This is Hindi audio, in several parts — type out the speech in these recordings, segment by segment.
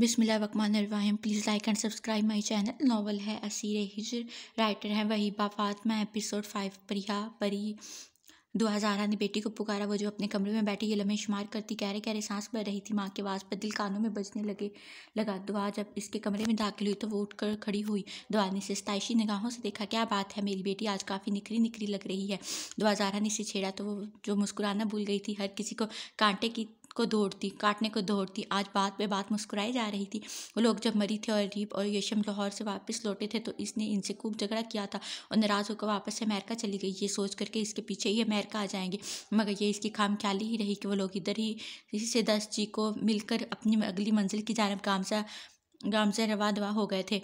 बिसमीम please like and subscribe my channel novel है असीर हिजर राइटर है वही मैं एपिसोड फाइव परिया परी दो हजारा ने बेटी को पुकारा वो जो अपने कमरे में बैठी ये लम्हे शुमार करती कह रहे सांस भर रही थी माँ की आवाज़ पर दिल कानों में बजने लगे लगा दुआ जब इसके कमरे में दाखिल हुई तो वो उठकर खड़ी हुई दुआ ने इसे स्ताइशी निगाहों से देखा क्या बात है मेरी बेटी आज काफ़ी निखरी निखरी लग रही है दुआ जहरा ने इसे छेड़ा तो वो जो मुस्कुराना भूल गई थी हर किसी को कांटे की को दौड़ती काटने को दौड़ती आज बात पे बात मुस्कुराई जा रही थी वो लोग जब मरी थे और रीप और यशम लाहौर से वापस लौटे थे तो इसने इनसे खूब झगड़ा किया था और नाराज़ होकर वापस अमेरिका चली गई ये सोच करके इसके पीछे ही अमेरिका आ जाएंगे मगर ये इसकी खाम ख्याली ही रही कि वो लोग इधर ही इसी से दस जी को मिलकर अपनी अगली मंजिल की जानब गामजा गामजे रवा दवा हो गए थे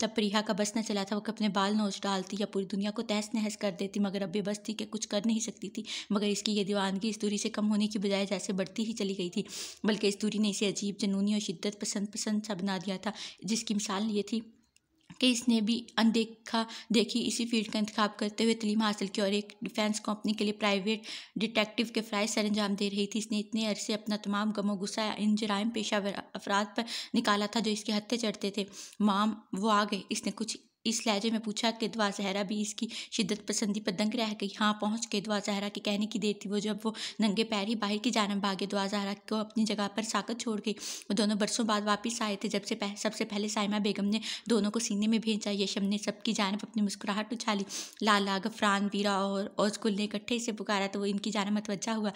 तब प्रिया का बस न चला था वो अपने बाल नोच डालती या पूरी दुनिया को तहस नहस कर देती मगर अब बेबस थी कि कुछ कर नहीं सकती थी मगर इसकी ये दीवानगी इस दूरी से कम होने की बजाय जैसे बढ़ती ही चली गई थी बल्कि इस दूरी ने इसे अजीब जनूनी और शिद्दत पसंद पसंद सा बना दिया था जिसकी मिसाल ये थी कि इसने भी अनदेखा देखी इसी फील्ड का इंतखब करते हुए तलीम हासिल की और एक डिफेंस कंपनी के लिए प्राइवेट डिटेक्टिव के फ्राइज सर अंजाम दे रही थी इसने इतने अरसे अपना तमाम गमो गुस्सा इन जराइम पेशा अफराद पर निकाला था जो इसके हत्थे चढ़ते थे माम वो आ गए इसने कुछ इस लहजे में पूछा कि दुआ जहरा भी इसकी शिद्दत पसंदी पर दंग रह गई हाँ पहुँच दुआ जहरा के कहने की देर थी वो जब वो नंगे पैर ही बाहर की जानब भागे दुआ जहरा को अपनी जगह पर साकत छोड़ गई वो दोनों बरसों बाद वापस आए थे जब से पह, सबसे पहले साइमा बेगम ने दोनों को सीने में भेजा यशम ने सबकी जानब अपनी मुस्कुराहट उछाली लाला गफरान वीरा और औजगुल ने इकट्ठे से पुकारा तो वो इनकी जानब मतवजा हुआ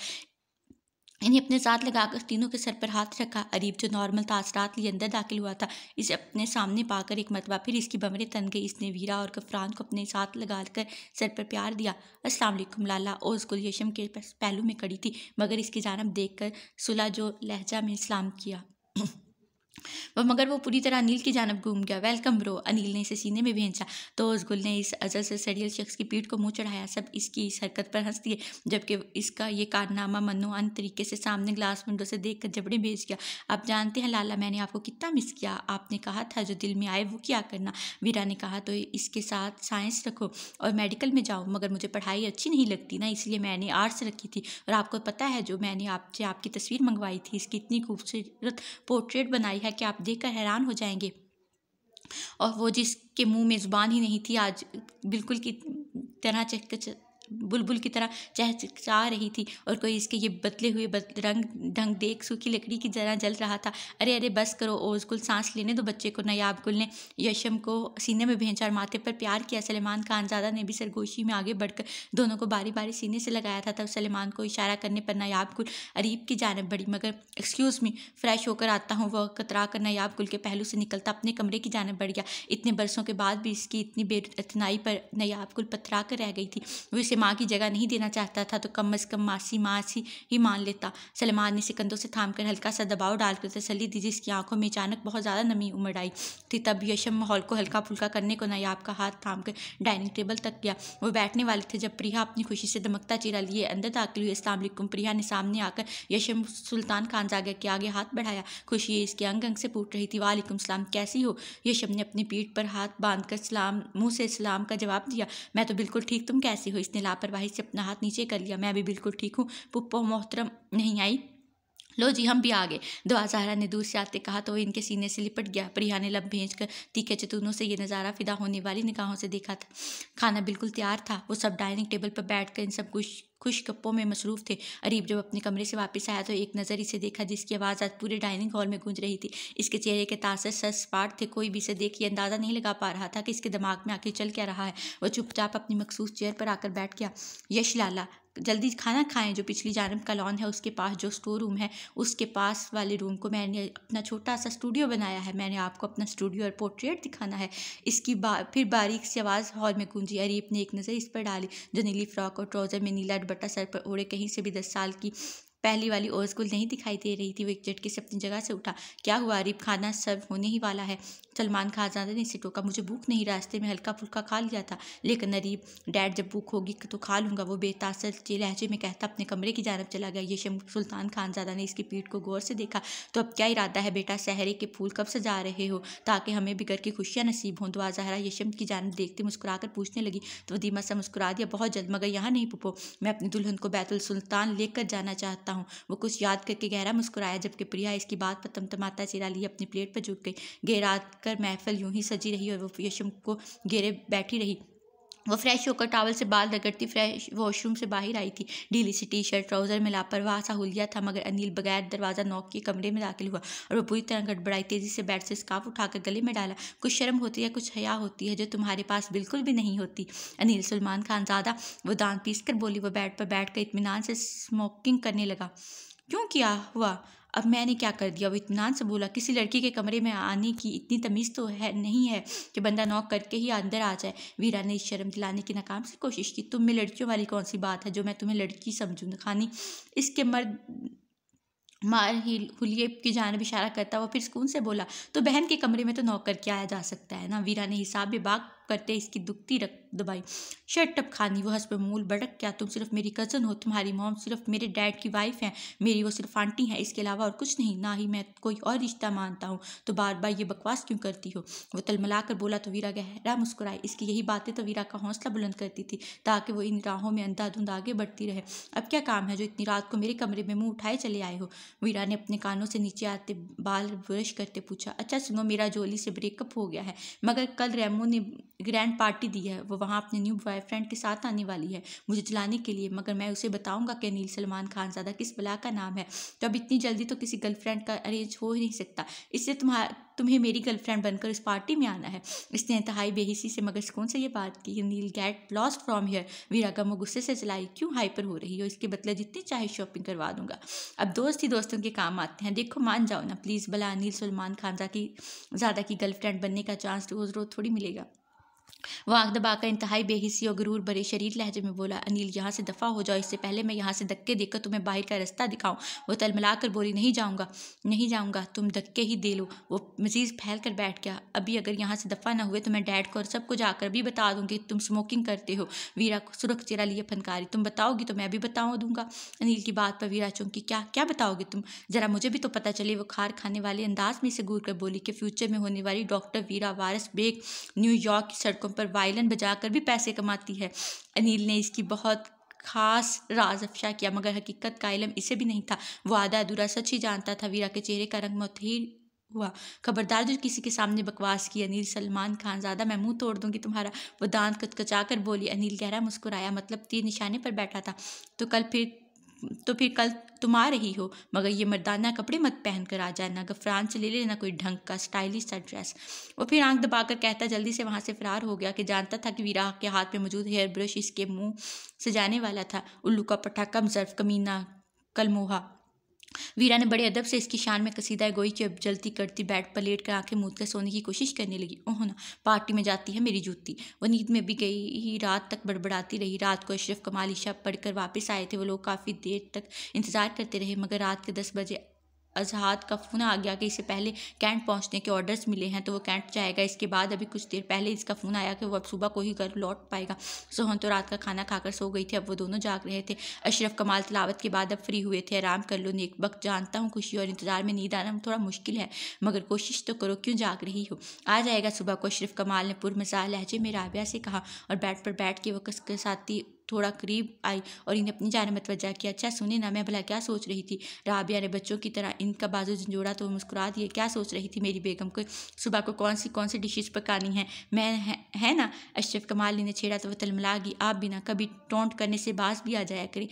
इन्हें अपने साथ लगाकर तीनों के सर पर हाथ रखा अरीब जो नॉर्मल था असरात लिए अंदर दाखिल हुआ था इसे अपने सामने पाकर एक मरतबा फिर इसकी बमरे तन गई इसने वीरा और गफरान को अपने साथ लगाकर सर पर प्यार दिया अस्सलाम वालेकुम लाला ओस यशम के पहलू में खड़ी थी मगर इसकी जानब देखकर सुलह जो लहजा में इस्लाम किया वह मगर वो पूरी तरह अनिल की जानब घूम गया वेलकम ब्रो अनिल ने इसे सीने में भेजा तो उस गुल ने इस अजल से सड़ियल शख्स की पीठ को मुंह चढ़ाया सब इसकी इस हरकत पर हंस दिए जबकि इसका ये कारनामा मनोहन तरीके से सामने ग्लास विंडो से देख कर जबड़े भेज गया आप जानते हैं लाला मैंने आपको कितना मिस किया आपने कहा था जो दिल में आए वो क्या करना वीरा ने कहा तो इसके साथ साइंस रखो और मेडिकल में जाओ मगर मुझे पढ़ाई अच्छी नहीं लगती ना इसलिए मैंने आर्ट्स रखी थी और आपको पता है जो मैंने आपसे आपकी तस्वीर मंगवाई थी इसकी इतनी खूबसूरत पोर्ट्रेट बनाई है है कि आप देखकर हैरान हो जाएंगे और वो जिसके मुंह में ज़ुबान ही नहीं थी आज बिल्कुल की तरह बुलबुल की तरह चहचा रही थी और कोई इसके ये बदले हुए बत, रंग ढंग देख सूखी लकड़ी की जरा जल रहा था अरे अरे बस करो ओजगुल सांस लेने दो बच्चे को नयाब गुल ने यशम को सीने में भेजा और माथे पर प्यार किया सलेमान खानजादा ने भी सरगोशी में आगे बढ़कर दोनों को बारी बारी सीने से लगाया था तब सलेमान को इशारा करने पर नयाब गुल अरीब की जानब बढ़ी मगर एक्सक्यूज़ मी फ्रेश होकर आता हूँ वह कतरा कर नयाब गुल के पहलू से निकलता अपने कमरे की जानब बढ़ गया इतने बरसों के बाद भी इसकी इतनी बेतनाई पर नयाब गुल पथरा कर रह गई थी वो इसे माँ की जगह नहीं देना चाहता था तो कम अज़ कम मासी मासी ही मान लेता सलमान ने सिकंदों से थाम कर हल्का सा दबाव डालकर तसली दी जिसकी आंखों में अचानक बहुत ज़्यादा नमी उमड़ आई थी तब यशम माहौल को हल्का फुल्का करने को नायाब का हाथ थाम कर डाइनिंग टेबल तक गया वो बैठने वाले थे जब प्रिया अपनी खुशी से दमकता चेहरा लिए अंदर दाखिल हुई असलम प्रिया ने सामने आकर यशम सुल्तान खान जागर के आगे हाथ बढ़ाया खुशी इसके अंग अंग से पूछ रही थी वालेकुम सलाम कैसी हो यशम ने अपनी पीठ पर हाथ बांधकर सलाम मुँह से सलाम का जवाब दिया मैं तो बिल्कुल ठीक तुम कैसी हो इसने लापरवाही से अपना हाथ नीचे कर लिया मैं अभी बिल्कुल ठीक हूँ पुप्पो मोहतरम नहीं आई लो जी हम भी आ गए दवाजहरा ने दूर से आते कहा तो वह इनके सीने से लिपट गया प्रिया ने लब भेज कर तीखे चतूनों से ये नज़ारा फिदा होने वाली निगाहों से देखा था खाना बिल्कुल तैयार था वो सब डाइनिंग टेबल पर बैठ कर इन सब कुछ खुश गप्पों में मसरूफ थे अरीब जब अपने कमरे से वापस आया तो एक नज़र इसे देखा जिसकी आवाज़ आज पूरे डाइनिंग हॉल में गूंज रही थी इसके चेहरे के तासर सस पाट थे कोई भी इसे देख ये अंदाज़ा नहीं लगा पा रहा था कि इसके दिमाग में आखिर चल क्या रहा है वह चुपचाप अपनी मखसूस चेयर पर आकर बैठ गया यश लाला जल्दी खाना खाएं जो पिछली जानब का लॉन है उसके पास जो स्टोर रूम है उसके पास वाले रूम को मैंने अपना छोटा सा स्टूडियो बनाया है मैंने आपको अपना स्टूडियो और पोर्ट्रेट दिखाना है इसकी बा फिर बारीक से आवाज़ हॉल में गूंजी अरीब ने एक नज़र इस पर डाली जो नीली फ्रॉक और ट्राउज़र में नीला दुपट्टा सर पर ओढ़े कहीं से भी दस साल की पहली वाली ओर नहीं दिखाई दे रही थी वो एक झटके से अपनी जगह से उठा क्या हुआ अरीब खाना सर्व होने ही वाला है सलमान खान ज्यादा ने इसे टोका मुझे भूख नहीं रास्ते में हल्का फुल्का खा लिया था लेकिन नरीब डैड जब भूख होगी तो खा लूँगा वो बेतासर के लहजे में कहता अपने कमरे की जानब चला गया ये शम सुल्तान ज्यादा ने इसकी पीठ को गौर से देखा तो अब क्या इरादा है बेटा सहरे के फूल कब सजा रहे हो ताकि हमें भी घर की खुशियाँ नसीब हों दुआ जहरा यशम की जानब देखते कर पूछने लगी तो वदीमा सा मुस्कुरा दिया बहुत जल्द मगर यहाँ नहीं पुपो मैं अपनी दुल्हन को बैतुल सुल्तान लेकर जाना चाहता हूँ वो कुछ याद करके गहरा मुस्कुराया जबकि प्रिया इसकी बात पर तमतमाता चिरा लिए अपनी प्लेट पर झुक गई गहरात देखकर महफल यूं ही सजी रही और वो यशम को घेरे बैठी रही वो फ्रेश होकर टावल से बाल रगड़ती फ्रेश वॉशरूम से बाहर आई थी डीली सी टी शर्ट ट्राउजर में लापरवाह सा हुलिया था मगर अनिल बगैर दरवाज़ा नौक के कमरे में दाखिल हुआ और वो पूरी तरह गड़बड़ाई तेज़ी से बेड से स्काफ उठाकर गले में डाला कुछ शर्म होती है कुछ हया होती है जो तुम्हारे पास बिल्कुल भी नहीं होती अनिल सलमान खान ज़्यादा वो दान पीस कर बोली वह बेड पर बैठ कर इतमान से स्मोकिंग करने लगा क्यों किया हुआ अब मैंने क्या कर दिया वो इतमान से बोला किसी लड़की के कमरे में आने की इतनी तमीज़ तो है नहीं है कि बंदा नॉक करके ही अंदर आ जाए वीरा ने शर्म दिलाने की नाकाम से कोशिश की तुम में लड़कियों वाली कौन सी बात है जो मैं तुम्हें लड़की समझूँ खानी इसके मर्द मार ही हुलिये की जानब इशारा करता हुआ फिर सुकून से बोला तो बहन के कमरे में तो नौकर के आया जा सकता है ना वीरा ने हिसाब बाग करते इसकी दुखती रख दबाई शर्ट अप खानी वो हंस पर मूल बड़क क्या तुम सिर्फ मेरी कज़न हो तुम्हारी मोम सिर्फ मेरे डैड की वाइफ हैं मेरी वो सिर्फ आंटी हैं इसके अलावा और कुछ नहीं ना ही मैं कोई और रिश्ता मानता हूँ तो बार बार ये बकवास क्यों करती हो वो तलमला कर बोला तो वीरा गहरा मुस्कुराई इसकी यही बातें तो वीरा का हौसला बुलंद करती थी ताकि वो इन राहों में अंधाधुंध आगे बढ़ती रहे अब क्या काम है जो इतनी रात को मेरे कमरे में मुँह उठाए चले आए हो वीरा ने अपने कानों से नीचे आते बाल ब्रश करते पूछा अच्छा सुनो मेरा जोली से ब्रेकअप हो गया है मगर कल रेमो ने ग्रैंड पार्टी दी है वो वहाँ अपने न्यू बॉयफ्रेंड के साथ आने वाली है मुझे जलाने के लिए मगर मैं उसे बताऊँगा कि अनिल सलमान खान ज़्यादा किस बला का नाम है तो अब इतनी जल्दी तो किसी गर्लफ्रेंड का अरेंज हो ही नहीं सकता इससे तुम्हारा तुम्हें मेरी गर्लफ्रेंड बनकर इस पार्टी में आना है इसने इंतहाई बेहिसी से मगर सुकून से ये बात की Neil get lost from here Veera वीरागमो गुस्से से चलाई क्यों हाइपर हो रही हो इसके बदले जितनी चाहे शॉपिंग करवा दूंगा अब दोस्त ही दोस्तों के काम आते हैं देखो मान जाओ ना प्लीज़ भला अनिल सलमान खान की ज़्यादा की गर्लफ्रेंड बनने का चांस रोज़ रोज़ थोड़ी मिलेगा वह आँख का इंतहाई बेहिसी और गुरूर भरे शरीर लहजे में बोला अनिल यहाँ से दफ़ा हो जाओ इससे पहले मैं यहाँ से धक्के देकर तुम्हें बाहर का रास्ता दिखाऊं तल तलमला कर बोली नहीं जाऊँगा नहीं जाऊँगा तुम धक्के ही दे लो वो मजीज़ फैल कर बैठ गया अभी अगर यहाँ से दफ़ा ना हुए तो मैं डैड को और सबको जाकर भी बता दूँगी तुम स्मोकिंग करते हो वीरा को सुरख चेरा लिए फनकारी तुम बताओगी तो मैं भी बता दूंगा अनिल की बात पर वीरा चूंकि क्या क्या बताओगे तुम ज़रा मुझे भी तो पता चले वो खार खाने वाले अंदाज में से घूर कर बोली कि फ्यूचर में होने वाली डॉक्टर वीरा वारस बेग न्यूयॉर्क की सड़कों सड़कों पर वायलन बजाकर भी पैसे कमाती है अनिल ने इसकी बहुत खास राज अफशा किया मगर हकीकत का इलम इसे भी नहीं था वो आधा अधूरा सच ही जानता था वीरा के चेहरे का रंग मतहीर हुआ खबरदार जो किसी के सामने बकवास की अनिल सलमान खान ज़्यादा मैं मुंह तोड़ दूंगी तुम्हारा वो दांत कचकचा कर बोली अनिल गहरा मुस्कुराया मतलब तीर निशाने पर बैठा था तो कल फिर तो फिर कल तुम आ रही हो मगर ये मर्दाना कपड़े मत पहन कर आ जाना अगर फ्रांस ले लेना कोई ढंग का स्टाइलिश सा ड्रेस वो फिर आंख दबाकर कहता जल्दी से वहाँ से फरार हो गया कि जानता था कि वीरा के हाथ में मौजूद हेयर ब्रश इसके मुंह से जाने वाला था उल्लू का पटाखा जर्फ कमीना कलमोहा वीरा ने बड़े अदब से इसकी शान में कसीदा गोई की अब जलती करती बेड पर लेट कर आंखें मूद कर सोने की कोशिश करने लगी ओह ना पार्टी में जाती है मेरी जूती वो नींद में भी गई ही रात तक बड़बड़ाती रही रात को अशरफ कमाल ईशा पढ़कर वापस आए थे वो लोग काफ़ी देर तक इंतज़ार करते रहे मगर रात के दस बजे अजहाद का फ़ोन आ गया कि इससे पहले कैंट पहुंचने के ऑर्डर्स मिले हैं तो वो कैंट जाएगा इसके बाद अभी कुछ देर पहले इसका फ़ोन आया कि वो अब सुबह को ही घर लौट पाएगा सोहन तो रात का खाना खाकर सो गई थी अब वो दोनों जाग रहे थे अशरफ कमाल तलावत के बाद अब फ्री हुए थे आराम कर लो नेक वक्त जानता हूँ खुशी और इंतज़ार में नींद आना थोड़ा मुश्किल है मगर कोशिश तो करो क्यों जाग रही हो आ जाएगा सुबह को अशरफ कमाल ने पुरमजा लहजे में राबिया से कहा और बैट पर बैठ के वो साथ थोड़ा करीब आई और इन्हें अपनी जान में तवज्जा किया अच्छा सुने ना मैं भला क्या सोच रही थी राबिया ने बच्चों की तरह इनका बाजू झंझोड़ा तो मुस्कुरा दिए क्या सोच रही थी मेरी बेगम को सुबह को कौन सी कौन सी डिशेज पकानी है मैं है, है ना अशरफ कमाल ने छेड़ा तो वह तलमला गई आप भी ना कभी टोंट करने से बास भी आ जाया करें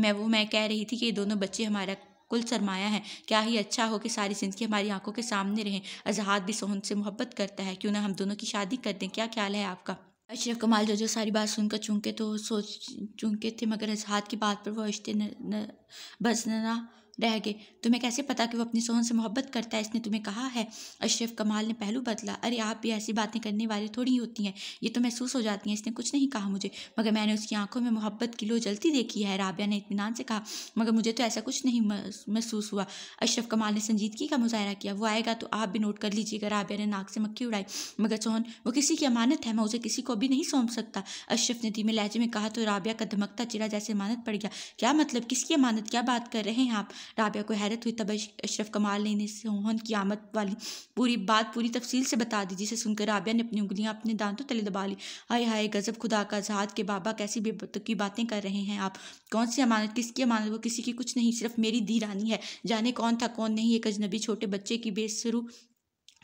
मैं वो मैं कह रही थी कि ये दोनों बच्चे हमारा कुल सरमाया है क्या ही अच्छा हो कि सारी ज़िंदगी हमारी आंखों के सामने रहें अजहाद भी सोहन से मोहब्बत करता है क्यों ना हम दोनों की शादी कर दें क्या ख्याल है आपका अशरफ कमाल जो जो सारी बात सुनकर चूंके तो सोच चूंके थे मगर हाथ की बात पर वो अश्ते बस ना रह गए तुम्हें कैसे पता कि वो अपनी सोहन से मोहब्बत करता है इसने तुम्हें कहा है अशरफ कमाल ने पहलू बदला अरे आप भी ऐसी बातें करने वाली थोड़ी होती हैं ये तो महसूस हो जाती हैं इसने कुछ नहीं कहा मुझे मगर मैंने उसकी आंखों में मोहब्बत की लो जलती देखी है राबिया ने इतमान से कहा मगर मुझे तो ऐसा कुछ नहीं महसूस हुआ अशरफ कमाल ने संजीदगी का मुजाहरा किया वो आएगा तो आप भी नोट कर लीजिएगा राबिया ने नाक से मक्खी उड़ाई मगर सोहन वो किसी की अमानत है मैं उसे किसी को भी नहीं सौंप सकता अशरफ ने धीमे लहजे में कहा तो राबिया का धमकता चिरा जैसे अमानत पड़ गया क्या मतलब किसकी अमानत क्या बात कर रहे हैं आप राबिया को हैरत हुई तब अशरफ कमाल ने इन्हें सोहन की आमद वाली पूरी बात पूरी तफसील से बता दी जिसे सुनकर राबिया ने अपनी उंगलियाँ अपने दांतों तले दबा ली हाय हाय गज़ब खुदा का जहाद के बाबा कैसी बेबतकी बातें कर रहे हैं आप कौन सी अमानत किसकी अमानत वो किसी की कुछ नहीं सिर्फ मेरी दीरानी है जाने कौन था कौन नहीं एक अजनबी छोटे बच्चे की बेसरू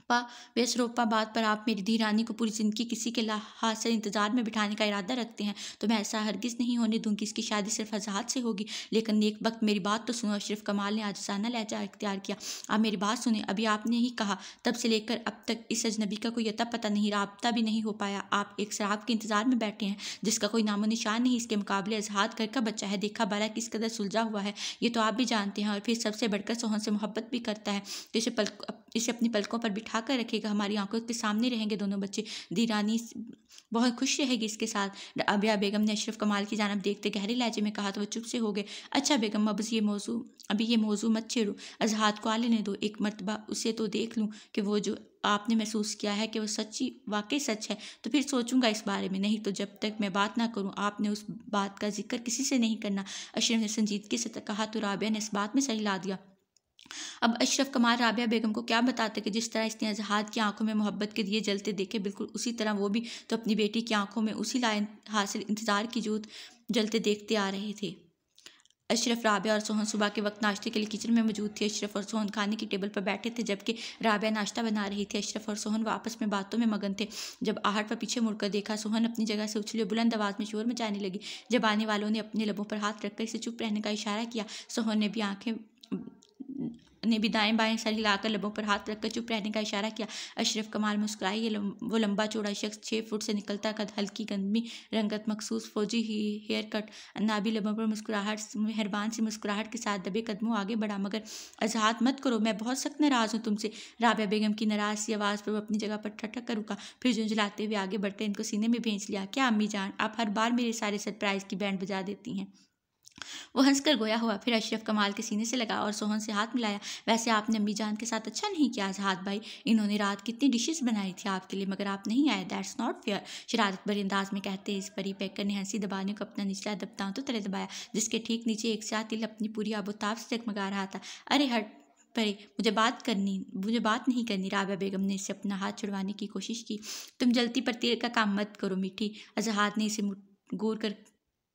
पा बेसरोपा बात पर आप मेरी धी रानी को पूरी ज़िंदगी किसी के लिहाज से इंतज़ार में बिठाने का इरादा रखते हैं तो मैं ऐसा हरगिज़ नहीं होने दूंगी इसकी शादी सिर्फ आज़ाद से होगी लेकिन एक वक्त मेरी बात तो सुनो अशरफ कमाल ने आज साना लहजा इख्तियार किया आप मेरी बात सुने अभी आपने ही कहा तब से लेकर अब तक इस अजनबी का कोई अता पता नहीं रबता भी नहीं हो पाया आप एक शराब के इंतज़ार में बैठे हैं जिसका कोई नामो निशान नहीं इसके मुकाबले आज़ाद घर का बच्चा है देखा बारा किस कदर सुलझा हुआ है ये तो आप भी जानते हैं और फिर सबसे बढ़कर सोहन से मोहब्बत भी करता है जैसे पल इसे अपनी पलकों पर बिठा कर रखेगा हमारी आंखों के सामने रहेंगे दोनों बच्चे दीरानी बहुत खुश रहेगी इसके साथ अबिया बेगम ने अशरफ कमाल की जानब देखते गहरे लहजे में कहा तो वह चुप से हो गए अच्छा बेगम अब ये मौजू अभी ये मौजू मत छेड़ो अजहाद को आ लेने दो एक मरतबा उसे तो देख लूँ कि वो जो आपने महसूस किया है कि वो सच्ची वाकई सच है तो फिर सोचूंगा इस बारे में नहीं तो जब तक मैं बात ना करूं आपने उस बात का जिक्र किसी से नहीं करना अशरफ ने संजीदगी से कहा तो राबिया ने इस बात में सही ला दिया अब अशरफ कमार राबिया बेगम को क्या बताते कि जिस तरह इसने अजहाद की आंखों में मोहब्बत के दिए जलते देखे बिल्कुल उसी तरह वो भी तो अपनी बेटी की आंखों में उसी लाइन हासिल इंतज़ार की जोत जलते देखते आ रहे थे अशरफ राबिया और सोहन सुबह के वक्त नाश्ते के लिए किचन में मौजूद थे अशरफ और सोहन खाने की टेबल पर बैठे थे जबकि राबिया नाश्ता बना रही थी अशरफ और सोहन वापस में बातों में मगन थे जब आहट पर पीछे मुड़कर देखा सोहन अपनी जगह से उछले बुलंद आवाज़ में शोर मचाने लगी जब आने वालों ने अपने लबों पर हाथ रखकर इसे चुप रहने का इशारा किया सोहन ने भी आंखें ने भी दाएं बाएं सर हिलाकर लबों पर हाथ रखकर चुप रहने का इशारा किया अशरफ कमाल मुस्कुराई ये लम, वो लंबा चौड़ा शख्स छः फुट से निकलता कद हल्की गंदमी रंगत मखसूस फौजी ही हेयर कट नाबी लबों पर मुस्कुराहट मेहरबान सी मुस्कुराहट के साथ दबे कदमों आगे बढ़ा मगर अजहात मत करो मैं बहुत सख्त नाराज़ हूँ तुमसे राबिया बेगम की नाराज़ सी आवाज़ पर वो अपनी जगह पर ठटक कर रुका फिर झुंझलाते हुए आगे बढ़ते इनको सीने में भेज लिया क्या अम्मी जान आप हर बार मेरे सारे सरप्राइज़ की बैंड बजा देती हैं वो हंसकर गोया हुआ फिर अशरफ कमाल के सीने से लगा और सोहन से हाथ मिलाया वैसे आपने अम्मी जान के साथ अच्छा नहीं किया जहाद भाई इन्होंने रात कितनी डिशेस बनाई थी आपके लिए मगर आप नहीं आए दैट्स नॉट फेयर शरारत भरे अंदाज में कहते इस परी पैकर ने हंसी दबाने को अपना निचला दबताओं तो तरह दबाया जिसके ठीक नीचे एक साथ तिल अपनी पूरी आबोताब से जगमगा रहा था अरे हट परे मुझे बात करनी मुझे बात नहीं करनी राबा बेगम ने इसे अपना हाथ छुड़वाने की कोशिश की तुम जलती पर तिल का काम मत करो मीठी अजहाद ने इसे गौर कर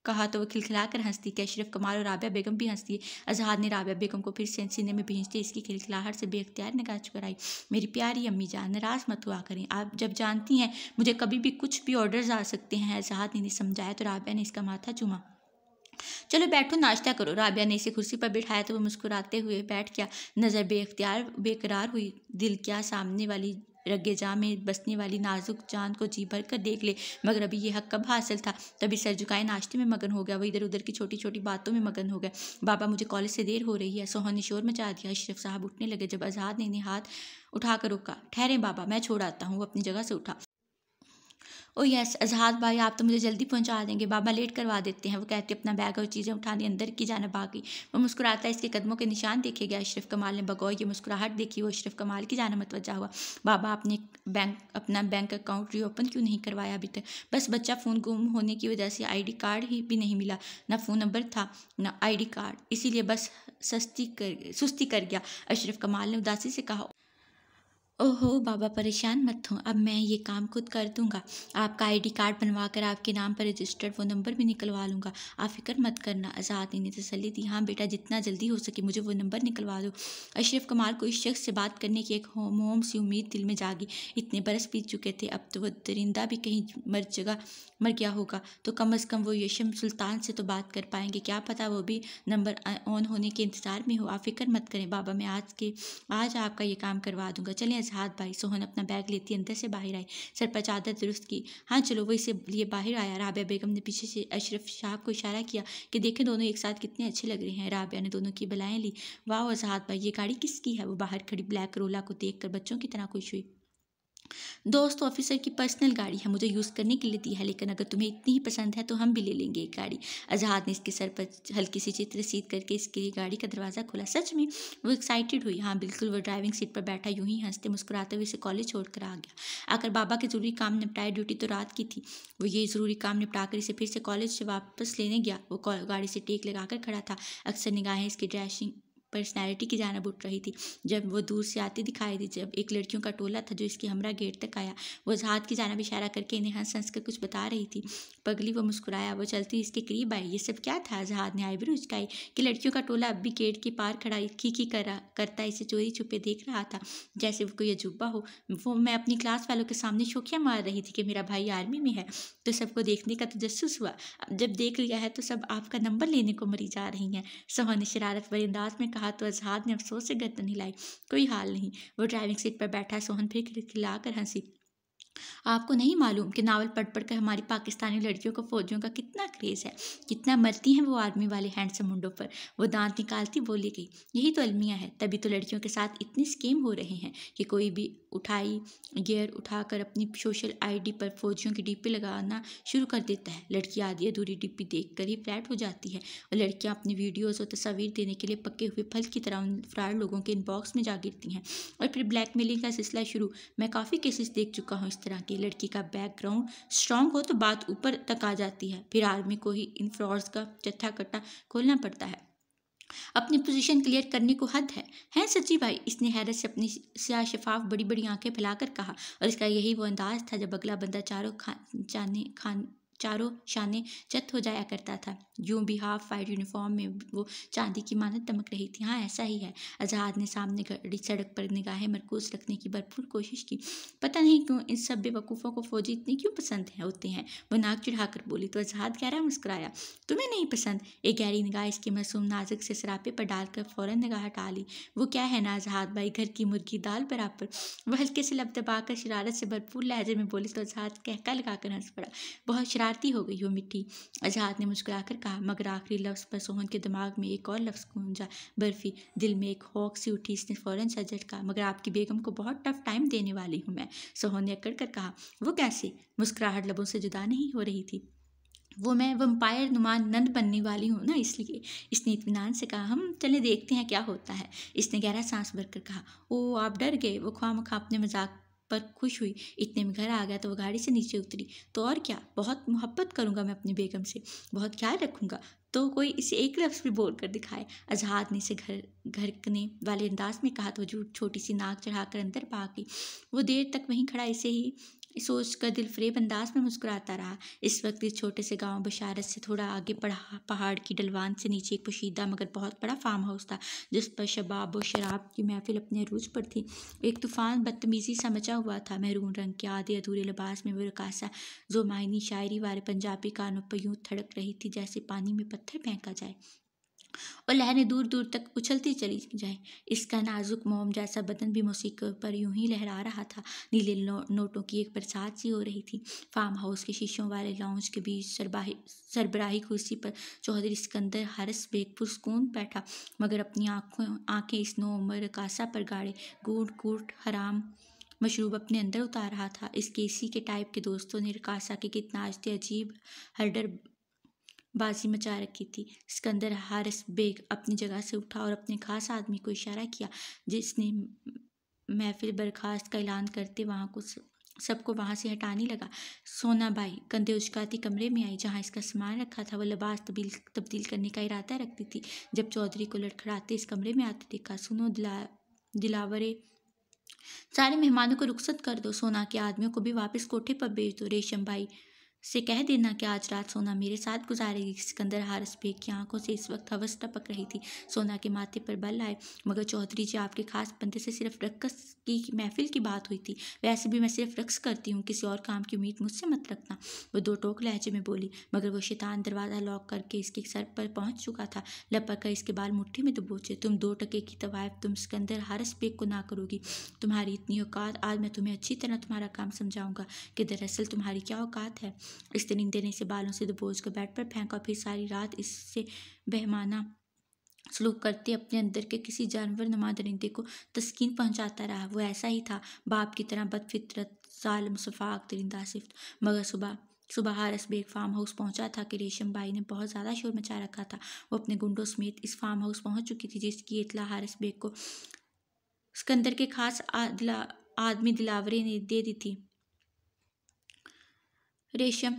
कहा तो वह खिलखिलाकर हंसती कैशरफ अशरफ कमाल और राबिया बेगम भी हंसती है अजहाद ने राबिया बेगम को फिर से सीने में भेजते इसकी खिलखिलाहट से बेख्तियार निकाह चुकराई मेरी प्यारी अम्मी जान नाराज मत हुआ करें आप जब जानती हैं मुझे कभी भी कुछ भी ऑर्डर्स आ सकते हैं अजहाद ने समझाया तो राबिया ने इसका माथा चूमा चलो बैठो नाश्ता करो राबिया ने इसे कुर्सी पर बिठाया तो वह मुस्कुराते हुए बैठ गया नज़र बेख्तियार बेकरार हुई दिल क्या सामने वाली रगेजा में बसने वाली नाजुक जान को जी भर कर देख ले मगर अभी यह हक कब हासिल था तभी सर झुकाए नाश्ते में मगन हो गया वो इधर उधर की छोटी छोटी बातों में मगन हो गया बाबा मुझे कॉलेज से देर हो रही है सोहन ने शोर मचा दिया अशरफ साहब उठने लगे जब आज़ाद ने इन्हें हाथ उठाकर रुका ठहरे बाबा मैं छोड़ आता हूँ अपनी जगह से उठा ओ यस अजहाद भाई आप तो मुझे जल्दी पहुंचा देंगे बाबा लेट करवा देते हैं वो कहते अपना बैग और चीज़ें उठाने अंदर की जाना बाकी वो मुस्कुराता इसके कदमों के निशान देखे गया अशरफ कमाल ने बगौर ये मुस्कुराहट देखी वो अशरफ कमाल की जाना मतवजा हुआ बाबा आपने बैंक अपना बैंक अकाउंट रीओपन क्यों नहीं करवाया अभी तक बस बच्चा फ़ोन गुम होने की वजह से आई कार्ड ही भी नहीं मिला ना फ़ोन नंबर था ना आई कार्ड इसीलिए बस सस्ती कर सुस्ती कर गया अशरफ कमाल ने उदासी से कहा ओहो बाबा परेशान मत हो अब मैं ये काम खुद कर दूंगा आपका आईडी कार्ड बनवा कर आपके नाम पर रजिस्टर्ड वो नंबर भी निकलवा लूँगा आप फिक्र मत करना आज़ाद ने तसली दी हाँ बेटा जितना जल्दी हो सके मुझे वो नंबर निकलवा दो अशरफ कमाल को इस शख्स से बात करने की एक होम होम सी उम्मीद दिल में जागी इतने बरस बीत चुके थे अब तो वह दरिंदा भी कहीं मर जगह मर गया होगा तो कम अज़ कम वो यशम सुल्तान से तो बात कर पाएंगे क्या पता वो भी नंबर ऑन होने के इंतज़ार में हो आप फिक्र मत करें बाबा मैं आज के आज आपका ये काम करवा दूंगा चलें साथ भाई सोहन अपना बैग लेती अंदर से बाहर आई सर पर चादर दुरुस्त की हाँ चलो वो इसे लिए बाहर आया राबिया बेगम ने पीछे से अशरफ शाह को इशारा किया कि देखें दोनों एक साथ कितने अच्छे लग रहे हैं राबिया ने दोनों की बलाएँ ली वाह और भाई ये गाड़ी किसकी है वो बाहर खड़ी ब्लैक रोला को देख कर बच्चों की तरह खुश हुई दोस्तों ऑफिसर की पर्सनल गाड़ी है मुझे यूज़ करने के लिए दी है लेकिन अगर तुम्हें इतनी ही पसंद है तो हम भी ले लेंगे एक गाड़ी आज़ाद ने इसके सर पर हल्की सी चित्र सीध करके इसके लिए गाड़ी का दरवाज़ा खोला सच में वो एक्साइटेड हुई हाँ बिल्कुल वो ड्राइविंग सीट पर बैठा यूं ही हंसते मुस्कुराते हुए इसे कॉलेज छोड़कर आ गया आकर बाबा के ज़रूरी काम निपटाए ड्यूटी तो रात की थी वो ये ज़रूरी काम निपटा कर इसे फिर से कॉलेज से वापस लेने गया वो गाड़ी से टेक लगाकर खड़ा था अक्सर निगाहें इसकी ड्रेसिंग पर्सनैलिटी की जानब उठ रही थी जब वो दूर से आती दिखाई दी जब एक लड़कियों का टोला था जो इसके हमरा गेट तक आया वो जहाद की जानब इशारा करके इन्हें हंस हंस कर कुछ बता रही थी पगली वो मुस्कुराया वो चलती इसके करीब आई ये सब क्या था जहाद ने आईब्रू उचकाई कि लड़कियों का टोला अब भी गेट के पार खड़ा खी की करा करता इसे चोरी छुपे देख रहा था जैसे वो कोई अजूबा हो वो मैं अपनी क्लास वालों के सामने शोखियाँ मार रही थी कि मेरा भाई आर्मी में है तो सबको देखने का तजस्स तो हुआ जब देख लिया है तो सब आपका नंबर लेने को मरी जा रही हैं सोहन ने शरारत भरे में कहा तो अजहाद ने अफसोस से गर्दन हिलाई कोई हाल नहीं वो ड्राइविंग सीट पर बैठा सोहन फिर खिलाकर हंसी आपको नहीं मालूम कि नावल पढ़ पढ़ कर हमारी पाकिस्तानी लड़कियों को फौजियों का कितना क्रेज़ है कितना मरती हैं वो आर्मी वाले हैंडसम मुंडों पर वो दांत निकालती बोली गई यही तो अलमिया है तभी तो लड़कियों के साथ इतनी स्कीम हो रहे हैं कि कोई भी उठाई गेयर उठाकर अपनी सोशल आईडी पर फौजियों की डीपी लगाना शुरू कर देता है लड़की आधी अधूरी देख देखकर ही फ्लैट हो जाती है और लड़कियां अपनी वीडियोस और तस्वीर देने के लिए पके हुए फल की तरह उन फ्राड लोगों के इनबॉक्स में जा गिरती हैं और फिर ब्लैकमेलिंग का सिलसिला शुरू मैं काफ़ी केसेस देख चुका हूँ इस तरह तरह की लड़की का बैकग्राउंड स्ट्रांग हो तो बात ऊपर तक आ जाती है फिर आर्मी को ही इन फ्रॉड्स का चट्ठा कट्टा खोलना पड़ता है अपनी पोजीशन क्लियर करने को हद है हैं सच्ची भाई इसने हैरत से अपनी सिया शफाफ बड़ी बड़ी आंखें फैलाकर कहा और इसका यही वो अंदाज था जब अगला बंदा चारों खा जाने खान चारों शाने चत हो जाया करता था यूं भी हाफ वाइट यूनिफॉर्म में वो चांदी की मानत दमक रही थी हाँ ऐसा ही है आज़ाद ने सामने गड़ी सड़क पर निगाहें मरकूज रखने की भरपूर कोशिश की पता नहीं क्यों इन सब बेवकूफ़ों को फौजी इतने क्यों पसंद हैं होते हैं वो नाक चिढ़ाकर बोली तो आज़ाद गहरा मुस्कराया तुम्हें नहीं पसंद एक गहरी निगाह इसके मासूम नाजुक से सरापे पर डालकर फ़ौरन निगाह हटा ली वो क्या है ना आज़ाद भाई घर की मुर्गी दाल बराबर वह हल्के से लब दबाकर शरारत से भरपूर लहजे में बोली तो आज़ाद कहका लगाकर हंस पड़ा बहुत शरारत शरारती हो गई हो मिट्टी आज़ाद ने मुस्कुराकर कहा मगर आखिरी लफ्ज़ पर सोहन के दिमाग में एक और लफ्ज़ गूंजा बर्फ़ी दिल में एक हौक सी उठी इसने फ़ौरन सा झटका मगर आपकी बेगम को बहुत टफ टाइम देने वाली हूँ मैं सोहन ने अकड़ कर कहा वो कैसे मुस्कुराहट लबों से जुदा नहीं हो रही थी वो मैं वम्पायर नुमा नंद बनने वाली हूँ ना इसलिए इसने इतमान से कहा हम चले देखते हैं क्या होता है इसने गहरा सांस भरकर कहा ओ आप डर गए वो ख्वाम खा अपने मजाक पर खुश हुई इतने में घर आ गया तो वह गाड़ी से नीचे उतरी तो और क्या बहुत मोहब्बत करूँगा मैं अपनी बेगम से बहुत ख्याल रखूँगा तो कोई इसे एक लफ्ज़ भी बोल कर दिखाए अजहाद ने इसे घर घरकने वाले अंदाज में कहा तो झूठ छोटी सी नाक चढ़ाकर अंदर पा गई वो देर तक वहीं खड़ा इसे ही सोच कर दिल अंदाज में मुस्कुराता रहा इस वक्त इस छोटे से गांव बशारत से थोड़ा आगे पढ़ा पहाड़ की डलवान से नीचे एक पोशीदा मगर बहुत बड़ा फार्म हाउस था जिस पर शबाब और शराब की महफिल अपने रूज पर थी एक तूफान बदतमीज़ी सा मचा हुआ था महरून रंग के आधे अधूरे लिबास में वो जो मायनी शायरी वाले पंजाबी कानों पर यूँ थड़क रही थी जैसे पानी में पत्थर फेंका जाए और लहरें दूर दूर तक उछलती चली जाएं इसका नाजुक मोम जैसा बदन भी मौसीक पर यूं ही लहरा रहा था नीले नोटों की एक बरसात सी हो रही थी फार्म हाउस के शीशों वाले लाउंज के बीच सरबाही सरबराही कुर्सी पर चौधरी सिकंदर हरस बेग पुरस्कून बैठा मगर अपनी आँखों आँखें इस नो उम्र कासा पर गाड़े गूट गूट हराम मशरूब अपने अंदर उतार रहा था इस केसी के टाइप के दोस्तों ने रकासा के कितना आजते अजीब हर्डर बाजी मचा रखी थी सिकंदर हारिस बेग अपनी जगह से उठा और अपने खास आदमी को इशारा किया जिसने महफिल बर्खास्त का ऐलान करते वहाँ को सबको वहाँ से हटाने लगा सोना बाई कंधे उचकाती कमरे में आई जहाँ इसका सामान रखा था वह लिबास तब्दील तब्दील करने का इरादा रखती थी जब चौधरी को लड़खड़ाते इस कमरे में आते देखा सुनो दिला दिलावरे सारे मेहमानों को रुखसत कर दो सोना के आदमियों को भी वापस कोठे पर भेज दो रेशम भाई से कह देना कि आज रात सोना मेरे साथ गुजारेगी सिकंदर हारस बेग की आंखों से इस वक्त हवस टपक रही थी सोना के माथे पर बल आए मगर चौधरी जी आपके खास बंदे से सिर्फ रक्स की महफिल की बात हुई थी वैसे भी मैं सिर्फ रक्स करती हूँ किसी और काम की उम्मीद मुझसे मत रखना वो दो टोक लहजे में बोली मगर वो शैतान दरवाज़ा लॉक करके इसके सर पर पहुँच चुका था लपक कर इसके बाल मुठ्ठी में दबोचे तुम दो टके की तवायफ तुम सिकंदर हारस बेग को ना करोगी तुम्हारी इतनी औकात आज मैं तुम्हें अच्छी तरह तुम्हारा काम समझाऊंगा कि दरअसल तुम्हारी क्या औकात है स्त्रीलिंग देने से बालों से दबोच कर बैठ पर फेंका फिर सारी रात इससे बहमाना सलूक करते अपने अंदर के किसी जानवर नमा दरिंदे को तस्कीन पहुंचाता रहा वो ऐसा ही था बाप की तरह बदफितरत सालम शफाक दरिंदा सिफ्त मगर सुबह सुबह हारस बेग फार्म हाउस पहुंचा था कि रेशम बाई ने बहुत ज़्यादा शोर मचा रखा था वो अपने गुंडों समेत इस फार्म हाउस पहुंच चुकी थी जिसकी इतला हारस बेग को सिकंदर के खास आदमी दिलावरे ने दे दी थी रेशम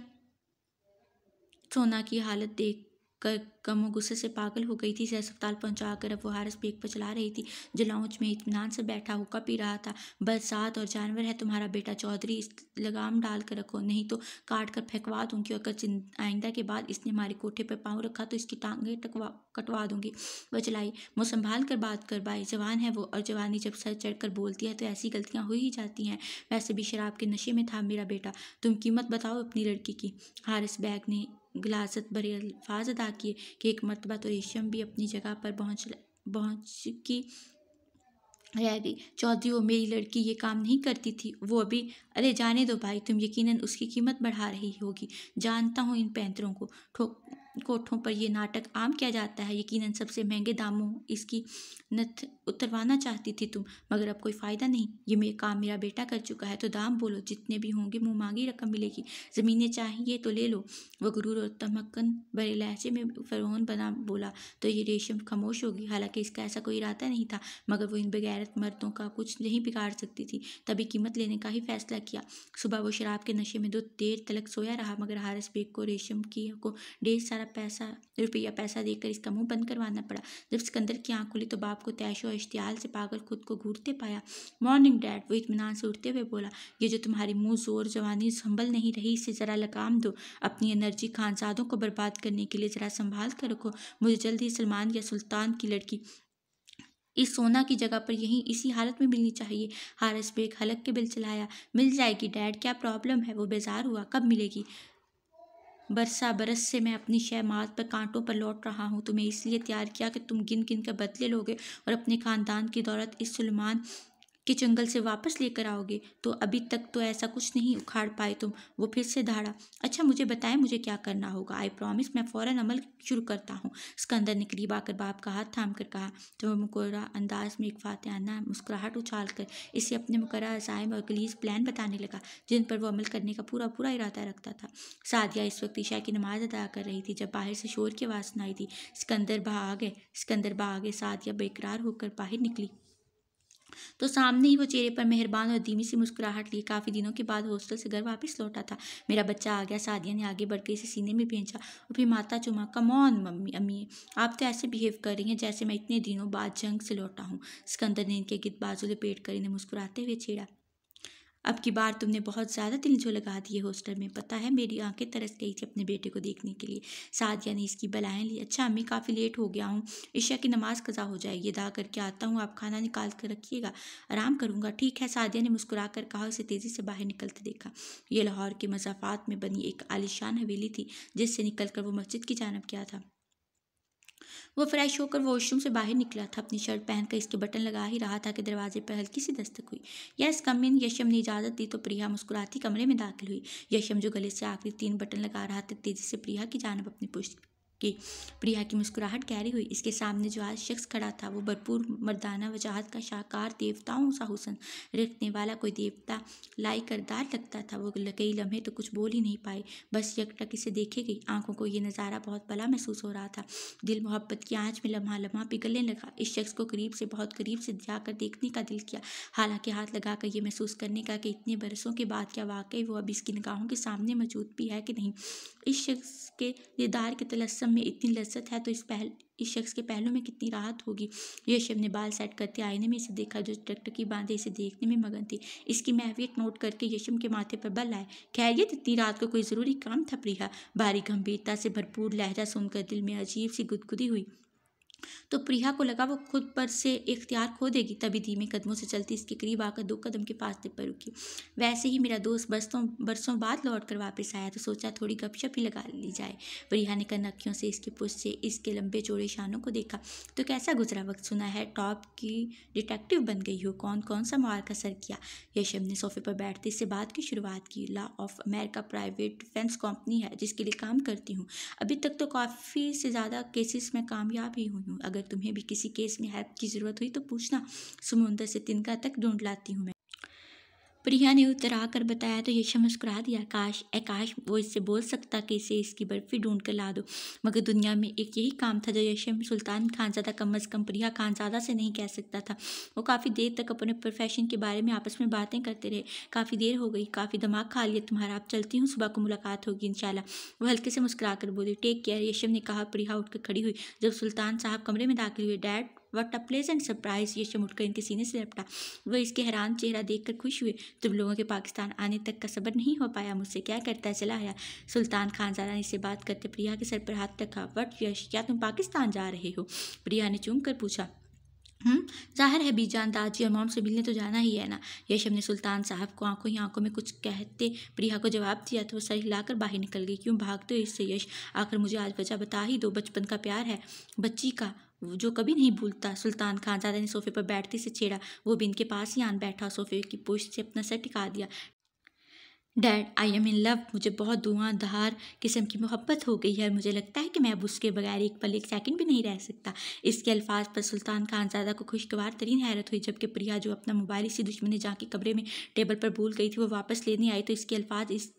सोना की हालत देख कमो गुस्से से पागल हो गई थी इसे अस्पताल पहुंचा कर अब वो हारस बेग पर चला रही थी जो में इतमान से बैठा हुक्का पी रहा था बरसात और जानवर है तुम्हारा बेटा चौधरी इस लगाम डाल कर रखो नहीं तो काट कर फेंकवा दूंगी और आइंदा के बाद इसने हमारे कोठे पर पाँव रखा तो इसकी टांगें टकवा कटवा दूंगी वह चलाई मुँह संभाल कर बात कर बाई जवान है वो और जवानी जब सर चढ़ कर बोलती है तो ऐसी गलतियाँ हो ही जाती हैं वैसे भी शराब के नशे में था मेरा बेटा तुम कीमत बताओ अपनी लड़की की हारिस बैग ने गिलासत भरे अल्फाज अदा किए कि एक मरतबा तो रेशम भी अपनी जगह पर पहुँच पहुँच की रह गई चौधरी वो मेरी लड़की ये काम नहीं करती थी वो अभी अरे जाने दो भाई तुम यकीनन उसकी कीमत बढ़ा रही होगी जानता हूँ इन पैंतरों को ठोक कोठों पर यह नाटक आम किया जाता है यकीनन सबसे महंगे दामों इसकी नथ उतरवाना चाहती थी तुम मगर अब कोई फ़ायदा नहीं ये मेरे काम मेरा बेटा कर चुका है तो दाम बोलो जितने भी होंगे मुँह मांगी रकम मिलेगी ज़मीनें चाहिए तो ले लो वह गुरूर और तमक्कन भरे लहजे में फ़रहन बना बोला तो ये रेशम खामोश होगी हालांकि इसका ऐसा कोई इरादा नहीं था मगर वो इन बगैरत मर्दों का कुछ नहीं बिगाड़ सकती थी तभी कीमत लेने का ही फैसला किया सुबह वो शराब के नशे में दो देर तलक सोया रहा मगर हारिस बेग को रेशम की को डेढ़ सारा पैसा रुपया पैसा देकर इसका मुंह बंद करवाना पड़ा जब सिकंदर की आंख खुली तो बाप को तैशो इश्तियाल से पागल खुद को घूरते पाया मॉर्निंग डैड वो इतमान से उठते हुए बोला ये जो तुम्हारी मुंह जोर जवानी संभल नहीं रही इसे ज़रा लगाम दो अपनी एनर्जी खानसादों को बर्बाद करने के लिए ज़रा संभाल कर रखो मुझे जल्द ही सलमान या सुल्तान की लड़की इस सोना की जगह पर यहीं इसी हालत में मिलनी चाहिए हारस बेग हलक के बिल चलाया मिल जाएगी डैड क्या प्रॉब्लम है वो बेजार हुआ कब मिलेगी बरसा बरस से मैं अपनी शहमात पर कांटों पर लौट रहा हूँ तुम्हें इसलिए तैयार किया कि तुम गिन गिन कर बदले लोगे और अपने ख़ानदान की दौलत इस सलमान कि जंगल से वापस लेकर आओगे तो अभी तक तो ऐसा कुछ नहीं उखाड़ पाए तुम वो फिर से धाड़ा अच्छा मुझे बताएं मुझे क्या करना होगा आई प्रॉमिस मैं फ़ौरन अमल शुरू करता हूँ स्कंदर ने करीब आकर बाप का हाथ थाम कर कहा तो मुकर्रा अंदाज में एक फातहाना मुस्कुराहट उछाल कर इसे अपने मुकर्रा अजायम और गलीस प्लान बताने लगा जिन पर वो अमल करने का पूरा पूरा इरादा रखता था सादिया इस वक्त ईशा की नमाज अदा कर रही थी जब बाहर से शोर की आवाज़ सुनाई थी सिकंदर आ गए सिकंदर आ गए सादिया बेकरार होकर बाहर निकली तो सामने ही वो चेहरे पर मेहरबान और धीमी सी मुस्कुराहट लिए काफ़ी दिनों के बाद हॉस्टल से घर वापस लौटा था मेरा बच्चा आ गया सादिया ने आगे बढ़कर इसे सीने में भेजा और फिर माता चुमा कमौन मम्मी अम्मी आप तो ऐसे बिहेव कर रही हैं जैसे मैं इतने दिनों बाद जंग से लौटा हूँ सिकंदर ने इनके गिद बाजू लपेट कर इन्हें मुस्कुराते हुए छेड़ा अब की बार तुमने बहुत ज़्यादा दिल जो लगा दिए हॉस्टल में पता है मेरी आंखें तरस गई थी अपने बेटे को देखने के लिए सादिया ने इसकी बलाएँ ली अच्छा अम्मी काफ़ी लेट हो गया हूँ ईशा की नमाज़ कज़ा हो जाएगी अदा करके आता हूँ आप खाना निकाल कर रखिएगा आराम करूँगा ठीक है सादिया ने मुस्कुरा कर कहा उसे तेज़ी से बाहर निकलते देखा यह लाहौर के मजाफात में बनी एक आलिशान हवेली थी जिससे निकल कर वो मस्जिद की जानब गया था वो फ्रेश होकर वॉशरूम से बाहर निकला था अपनी शर्ट पहनकर इसके बटन लगा ही रहा था कि दरवाजे पर हल्की सी दस्तक हुई यस कम इन यशम ने इजाज़त दी तो प्रिया मुस्कुराती कमरे में दाखिल हुई यशम जो गले से आखिरी तीन बटन लगा रहा था तेज़ी से प्रिया की जानब अपनी पुष्ट की प्रिया की मुस्कुराहट गहरी हुई इसके सामने जो आज शख्स खड़ा था वो भरपूर मर्दाना वजाहत का शाहकार देवताओं सा हुसन रखने वाला कोई देवता लाई करदार लगता था वो कई लम्हे तो कुछ बोल ही नहीं पाए बस यकटक इसे देखे गई आंखों को ये नज़ारा बहुत भला महसूस हो रहा था दिल मोहब्बत की आँच में लम्हा लम्हा पिघलने लगा इस शख्स को करीब से बहुत करीब से जाकर देखने का दिल किया हालांकि हाथ लगाकर यह महसूस करने का कि इतने बरसों के बाद क्या वाकई वो अब इसकी निगाहों के सामने मौजूद भी है कि नहीं इस शख्स के दीदार के तलस्म काम में इतनी लज्जत है तो इस पहल इस शख्स के पहलों में कितनी राहत होगी यह शब ने बाल सेट करते आईने में इसे देखा जो ट्रैक्टर की बांधे इसे देखने में मगन थी इसकी महवियत नोट करके यशम के माथे पर बल आए खैरियत इतनी रात को कोई ज़रूरी काम थप प्रिया भारी गंभीरता से भरपूर लहजा सुनकर दिल में अजीब सी गुदगुदी हुई तो प्रिया को लगा वो खुद पर से इख्तियार खो देगी तभी धीमे कदमों से चलती इसके करीब आकर दो कदम के फासले पर रुकी वैसे ही मेरा दोस्त बरसों बरसों बाद लौट कर वापस आया तो सोचा थोड़ी गपशप ही लगा ली जाए प्रिया ने कनखियों से इसके पुष्ट से इसके लंबे चौड़े शानों को देखा तो कैसा गुजरा वक्त सुना है टॉप की डिटेक्टिव बन गई हो कौन कौन सा मार का सर किया यशम ने सोफे पर बैठते इससे बात की शुरुआत की law of America private defence company है जिसके लिए काम करती हूँ अभी तक तो काफ़ी से ज़्यादा केसेस में कामयाब ही हुई हूँ अगर तुम्हें भी किसी केस में हेल्प की ज़रूरत हुई तो पूछना समुंदर से तिनका तक ढूंढ लाती हूँ मैं प्रिया ने उत्तर आकर बताया तो यशा मुस्कुरा दिया काश आकाश वो इससे बोल सकता कि इसे इसकी बर्फ़ी ढूंढ कर ला दो मगर दुनिया में एक यही काम था जो यशम सुल्तान खानजादा कम अज़ कम प्रिया खानजादा से नहीं कह सकता था वो काफ़ी देर तक अपने प्रोफेशन के बारे में आपस में बातें करते रहे काफ़ी देर हो गई काफ़ी दिमाग खा लिया तुम्हारा आप चलती हूँ सुबह को मुलाकात होगी इन वो हल्के से मुस्कुरा कर बोली टेक केयर यशम ने कहा प्रिया उठकर खड़ी हुई जब सुल्तान साहब कमरे में दाखिल हुए dad what a pleasant surprise ये उठकर इनके सीने से लपटा वह इसके हैरान चेहरा देखकर खुश हुए तुम लोगों के पाकिस्तान आने तक का सबर नहीं हो पाया मुझसे क्या करता चला आया सुल्तान खानजादा ने इसे बात करते प्रिया के सर पर हाथ रखा वट यश क्या तुम पाकिस्तान जा रहे हो प्रिया ने चूम कर पूछा हम्म, जाहिर है बीजान दाजी और मॉम से मिलने तो जाना ही है ना यशम ने सुल्तान साहब को आंखों ही आंखों में कुछ कहते प्रिया को जवाब दिया तो वो सर हिलाकर बाहर निकल गई क्यों भागते हो इससे यश आखिर मुझे आज बचा बता ही दो बचपन का प्यार है बच्ची का जो कभी नहीं भूलता सुल्तान खान ज़्यादा ने सोफे पर बैठते से छेड़ा वो भी इनके पास ही आन बैठा सोफे की पुश से अपना सर टिका दिया dad I am in love मुझे बहुत धुआंधार किस्म की मोहब्बत हो गई है और मुझे लगता है कि मैं अब उसके बगैर एक पल एक सेकंड भी नहीं रह सकता इसके अल्फाज पर सुल्तान खानजादा को खुशगवार तरीन हैरत हुई जबकि प्रिया जो अपना मोबाइल इसी दुश्मन ने जाके कमरे में टेबल पर भूल गई थी वो वापस लेने आई तो इसके अल्फाज इस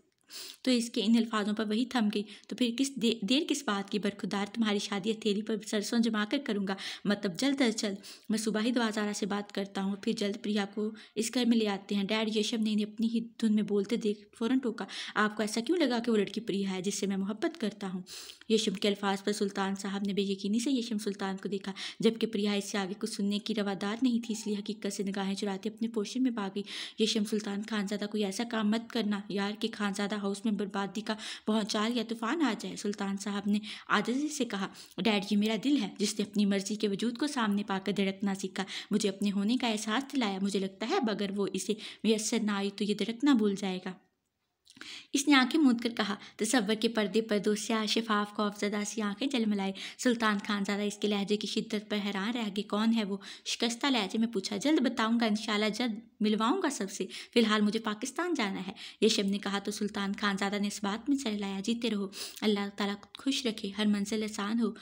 तो इसके इन अल्फाजों पर वही थम गई तो फिर किस दे, देर किस बात की बरखुदार तुम्हारी शादी हथेली पर सरसों जमा कर करूँगा मतलब जल्द अज जल्द मैं सुबह ही द्वाजारा से बात करता हूँ फिर जल्द प्रिया को इस घर में ले आते हैं डैड यशब ने इन्हें अपनी ही धुन में बोलते देख फ़ौरन टोका आपको ऐसा क्यों लगा कि वो लड़की प्रिया है जिससे मैं मोहब्बत करता हूँ यशम के अल्फाज पर सुल्तान साहब ने बेयकीनी से यशम सुल्तान को देखा जबकि प्रिया इससे आगे कुछ सुनने की रवादार नहीं थी इसलिए हकीकत से निगाहें चुराते अपने पोशन में पा गई यशम सुल्तान खानजादा कोई ऐसा काम मत करना यार कि खानजादा हाउस में बर्बादी का पहुंचाल या तूफान आ जाए सुल्तान साहब ने आदजी से कहा डैड ये मेरा दिल है जिसने अपनी मर्जी के वजूद को सामने पाकर धड़कना सीखा मुझे अपने होने का एहसास दिलाया मुझे लगता है अगर वो इसे मैसर ना आई तो ये धड़कना भूल जाएगा इसने आंखें मूंद कर कहा तस्वर के पर्दे पर दो सिया शिफाफ खौफजदा सी आंखें जलमलाई सुल्तान खान ज़्यादा इसके लहजे की शिद्दत पर हैरान रह गए कौन है वो शिकस्ता लहजे में पूछा जल्द बताऊंगा इन जल्द मिलवाऊंगा सबसे फिलहाल मुझे पाकिस्तान जाना है ये शब ने कहा तो सुल्तान खान ज़्यादा ने इस बात में सहलाया जीते रहो अल्लाह ताला खुश रखे हर मंजिल आसान हो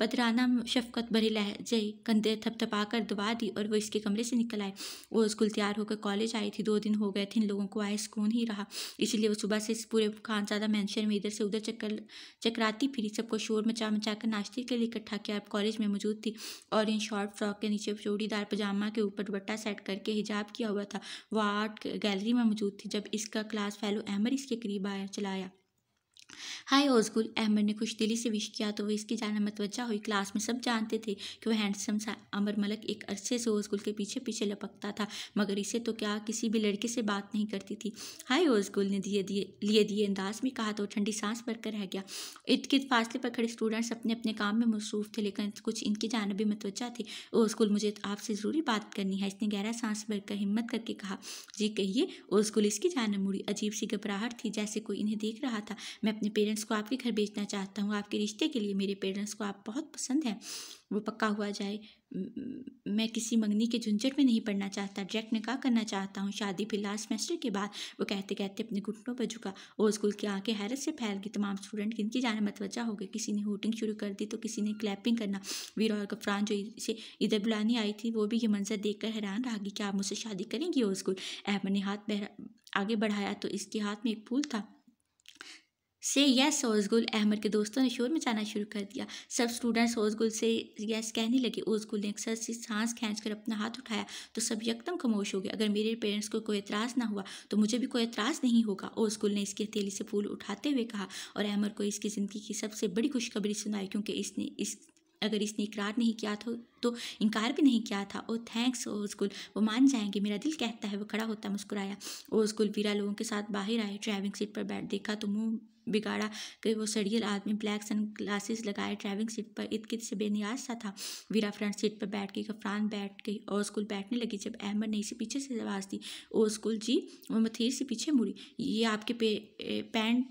पदराना शफकत भरी लहजे कंधे थपथपा कर दबा दी और वो इसके कमरे से निकल आए वो स्कूल तैयार होकर कॉलेज आई थी दो दिन हो गए थे इन लोगों को आए सुकून ही रहा इसीलिए वो सुबह से इस पूरे खानजादा मैंशन में इधर से उधर चक्कर चकराती फिरी सबको शोर मचा मचा कर नाश्ते के लिए इकट्ठा किया अब कॉलेज में मौजूद थी और इन शॉर्ट फ्रॉक के नीचे चूड़ीदार पजामा के ऊपर दुपट्टा सेट करके हिजाब किया हुआ था वो आर्ट गैलरी में मौजूद थी जब इसका क्लास फेलो एमर इसके करीब आया चलाया हाय ओजगुल अहमद ने खुश दिली से विश किया तो वह इसकी जाना मतवजा हुई क्लास में सब जानते थे कि वह हैंडसम सा अमर मलक एक अरसे से ओजगुल के पीछे पीछे लपकता था मगर इसे तो क्या किसी भी लड़के से बात नहीं करती थी हाय ओजगुल ने दिए दिए लिए दिए अंदाज में कहा तो ठंडी सांस भरकर रह गया इर्द गिर्द फासले पर खड़े स्टूडेंट्स अपने अपने काम में मसरूफ थे लेकिन कुछ इनकी जानब भी मतवजा थी ओजगुल मुझे आपसे ज़रूरी बात करनी है इसने गहरा सांस भरकर हिम्मत करके कहा जी कहिए ओजगुल इसकी जानब मुड़ी अजीब सी घबराहट थी जैसे कोई इन्हें देख रहा था मैं अपने अपने पेरेंट्स को आपके घर भेजना चाहता हूँ आपके रिश्ते के लिए मेरे पेरेंट्स को आप बहुत पसंद हैं वो पक्का हुआ जाए मैं किसी मंगनी के झुंझट में नहीं पढ़ना चाहता डायरेक्ट निकाह करना चाहता हूँ शादी फिर लास्ट सेमेस्टर के बाद वो कहते कहते अपने घुटनों पर झुका वो स्कूल की आंखें हैरत से फैल गई तमाम स्टूडेंट की जाने मतवजा हो गए किसी ने होटिंग शुरू कर दी तो किसी ने क्लैपिंग करना वीर और गफरान जो इसे इधर बुलाने आई थी वो भी ये मंजर कर हैरान रह गई कि आप मुझसे शादी करेंगी वो स्कूल अहमद ने हाथ बहरा आगे बढ़ाया तो इसके हाथ में एक फूल था से यस ओजगुल अहमद के दोस्तों ने शोर मचाना शुरू कर दिया सब स्टूडेंट्स ओजगुल से यस कहने लगे ओजगुल ने अक्सर से सांस खींच कर अपना हाथ उठाया तो सब यकदम खामोश हो गए अगर मेरे पेरेंट्स को कोई एतराज़ ना हुआ तो मुझे भी कोई एतराज़ नहीं होगा ओजगुल ने इसकी हथेली से फूल उठाते हुए कहा और अहमद को इसकी ज़िंदगी की सबसे बड़ी खुशखबरी सुनाई क्योंकि इसने इस अगर इसने इकरार नहीं किया था तो इनकार भी नहीं किया था ओ थैंक्स ओ स्कूल वो मान जाएंगे मेरा दिल कहता है वो खड़ा होता मुस्कुराया ओ गुल वीरा लोगों के साथ बाहर आए ड्राइविंग सीट पर बैठ देखा तो मुँह बिगाड़ा कई वो सड़ियल आदमी ब्लैक सन ग्लासेस लगाए ड्राइविंग सीट पर इत से बेनियाज सा था वीरा फ्रंट सीट पर बैठ गई गफरान बैठ गई और स्कूल बैठने लगी जब अहमद ने इसे पीछे से आवाज़ दी ओ स्कूल जी वो मथीर से पीछे मुड़ी ये आपके पे पैंट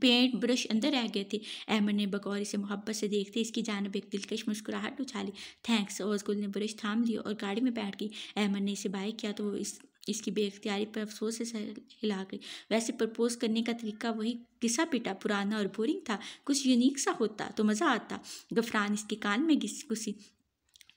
पेंट ब्रश अंदर रह गए थे अहमद ने बकौर इसे मोहब्बत से देखते इसकी जानब एक दिलकश मुस्कुराहट उछाली थैंक्स और स्कूल ने ब्रश थाम लिया और गाड़ी में बैठ गई अहमद ने इसे बाय किया तो वो इस इसकी बेख्तियारी पर अफसोस से हिला गई वैसे प्रपोज करने का तरीका वही घिसा पिटा पुराना और बोरिंग था कुछ यूनिक सा होता तो मज़ा आता गफरान इसके कान में घिस घुसी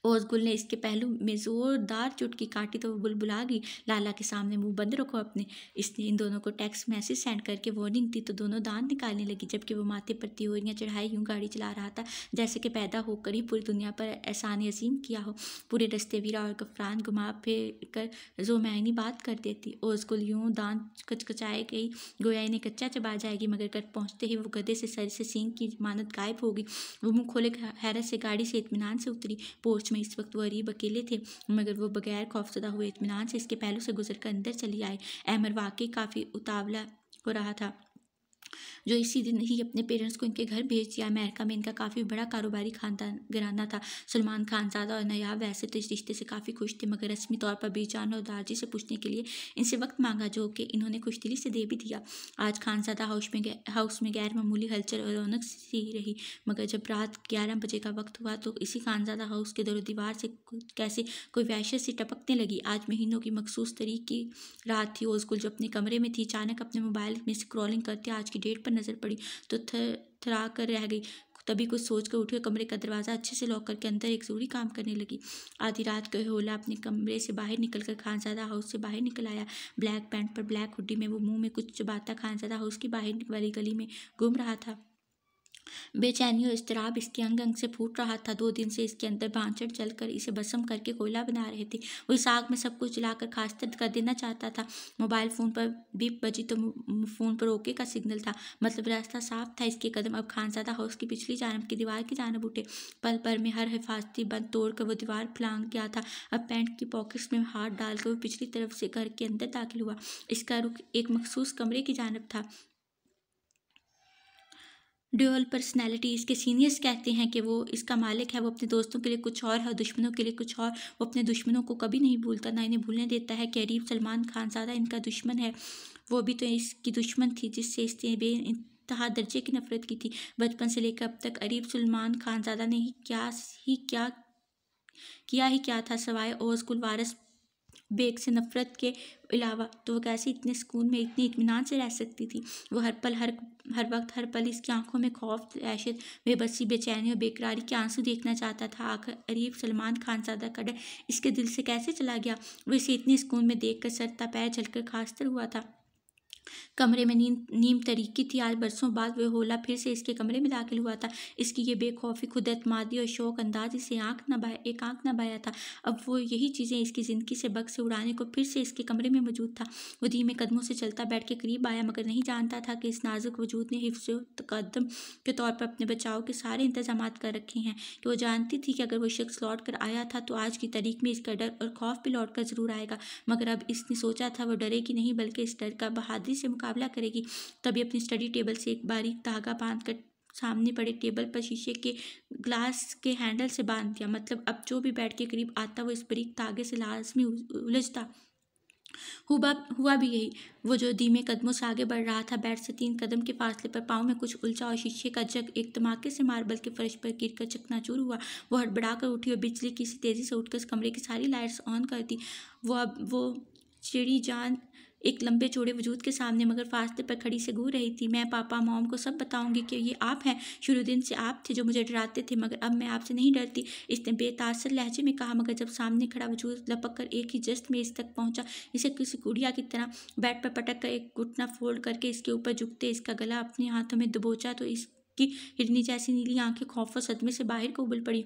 ओसगुल ने इसके पहलू में जोरदार चुटकी काटी तो वह बुलबुला गई लाला के सामने मुंह बंद रखो अपने इसने इन दोनों को टेक्स्ट मैसेज सेंड करके वार्निंग दी तो दोनों दांत निकालने लगी जबकि वो माथे पर तिहोरियाँ चढ़ाई यूँ गाड़ी चला रहा था जैसे कि पैदा होकर ही पूरी दुनिया पर एहसान अजीम किया हो पूरे रस्ते वीरा और गफरान घुमा फिर कर जो मैनी बात कर देती ओसगुल यूँ दांत कचकचाए गई गोया इन्हें कच्चा चबा जाएगी मगर घर पहुँचते ही वो गधे से सर से सींग की मानत गायब होगी वो मुँह खोले हैरत से गाड़ी से इतमान से उतरी पोछ में इस वक्त वो अरीब अकेले थे मगर वो बगैर खौफजदा हुए इतमान से इसके पहलू से गुजर कर अंदर चली आई अहमर वाकई काफ़ी उतावला हो रहा था जो इसी दिन ही अपने पेरेंट्स को इनके घर भेज दिया अमेरिका में इनका काफ़ी बड़ा कारोबारी खानदान घराना था सलमान खान सादा और नयाब वैसे तो इस रिश्ते से काफ़ी खुश थे मगर रस्मी तौर पर बीजान और दारजी से पूछने के लिए इनसे वक्त मांगा जो कि इन्होंने खुश दिली से दे भी दिया आज खानजादा हाउस में हाउस में गैर मामूली हलचल और रौनक सी रही मगर जब रात ग्यारह बजे का वक्त हुआ तो इसी खानजादा हाउस के दरों दीवार से कैसे कोई वैश्य से टपकने लगी आज महीनों की मखसूस तरीक की रात थी ओजगुल जो अपने कमरे में थी अचानक अपने मोबाइल में स्क्रॉलिंग करते आज की डेट पर नज़र पड़ी तो थर थरा कर रह गई तभी कुछ सोच कर और कमरे का दरवाज़ा अच्छे से लॉक करके अंदर एक जरूरी काम करने लगी आधी रात को होला अपने कमरे से बाहर निकलकर खानजादा हाउस से बाहर निकल आया ब्लैक पैंट पर ब्लैक हुडी में वो मुंह में कुछ चबाता खानजादा हाउस की बाहर वाली गली में घूम रहा था बेचैनी और इसतराब इसके अंग अंग से फूट रहा था दो दिन से इसके अंदर भांचड़ जलकर इसे भस्म करके कोयला बना रहे थे वो इस आग में सब कुछ जलाकर खास्तर कर देना चाहता था मोबाइल फ़ोन पर बीप बजी तो फ़ोन पर ओके का सिग्नल था मतलब रास्ता साफ था इसके कदम अब खानसादा हाउस की पिछली जानब की दीवार की जानब उठे पल पर में हर हिफाजती बंद तोड़कर वो दीवार फलांग गया था अब पैंट की पॉकेट्स में हाथ डालकर वो पिछली तरफ से घर के अंदर दाखिल हुआ इसका रुख एक मखसूस कमरे की जानब था ड्यूअल पर्सनैलिटी इसके सीनियर्स कहते हैं कि वो इसका मालिक है वो अपने दोस्तों के लिए कुछ और है दुश्मनों के लिए कुछ और वो अपने दुश्मनों को कभी नहीं भूलता ना इन्हें भूलने देता है अरीब सलमान खान ज़्यादा इनका दुश्मन है वो भी तो इसकी दुश्मन थी जिससे इसने बे इंतहा दर्जे की नफरत की थी बचपन से लेकर अब तक अरीब सलमान खान ज़्यादा ने ही क्या ही क्या किया ही क्या था सवाए और स्कूल वारस बेग से नफ़रत के अलावा तो वह कैसे इतने सुकून में इतने इतमान से रह सकती थी वो हर पल हर हर वक्त हर पल इसकी आंखों में खौफ दहशत बेबसी बेचैनी और बेकरारी के आंसू देखना चाहता था आखिर अरीफ सलमान खान सादा का डर इसके दिल से कैसे चला गया वो इसे इतने सुकून में देख कर सर पैर झलकर खास्तर हुआ था कमरे में नींद नीम तरीकी थी आज बरसों बाद वह होला फिर से इसके कमरे में दाखिल हुआ था इसकी ये बेखौफी खुद मादी और शौक अंदाज इसे आँख न बाया एक आँख न बाया था अब वो यही चीज़ें इसकी ज़िंदगी से बक से उड़ाने को फिर से इसके कमरे में मौजूद था वो धीमे कदमों से चलता बैठ के करीब आया मगर नहीं जानता था कि इस नाजुक वजूद ने हिफ्स तकदम के तौर पर अपने बचाव के सारे इंतजाम कर रखे हैं कि वो जानती थी कि अगर वो शख्स लौट कर आया था तो आज की तारीख में इसका डर और खौफ भी लौट कर ज़रूर आएगा मगर अब इसने सोचा था वो कि नहीं बल्कि इस डर का बहादुर आसानी से मुकाबला करेगी तभी अपनी स्टडी टेबल से एक बारीक धागा बांध कर सामने पड़े टेबल पर शीशे के ग्लास के हैंडल से बांध दिया मतलब अब जो भी बैठ के करीब आता वो इस बारीक धागे से लाजमी उलझता हुआ हुआ भी यही वो जो धीमे कदमों से आगे बढ़ रहा था बैट से तीन कदम के फासले पर पाँव में कुछ उलझा और शीशे का जग एक धमाके से मार्बल के फर्श पर गिर कर चकनाचूर हुआ वो हड़बड़ाकर उठी और बिजली किसी तेज़ी से उठकर कमरे की सारी लाइट्स ऑन कर दी वो अब वो चिड़ी जान एक लंबे चौड़े वजूद के सामने मगर फासले पर खड़ी से घूर रही थी मैं पापा मोम को सब बताऊंगी कि ये आप हैं शुरू दिन से आप थे जो मुझे डराते थे मगर अब मैं आपसे नहीं डरती इसने बेतासर लहजे में कहा मगर जब सामने खड़ा वजूद लपक कर एक ही जस्ट में इस तक पहुंचा इसे किसी गुड़िया की तरह बेड पर पटक कर एक घुटना फोल्ड करके इसके ऊपर झुकते इसका गला अपने हाथों में दबोचा तो इस की हिरनी जैसी नीली आंखें खौफ और सदमे से बाहर को उबल पड़ी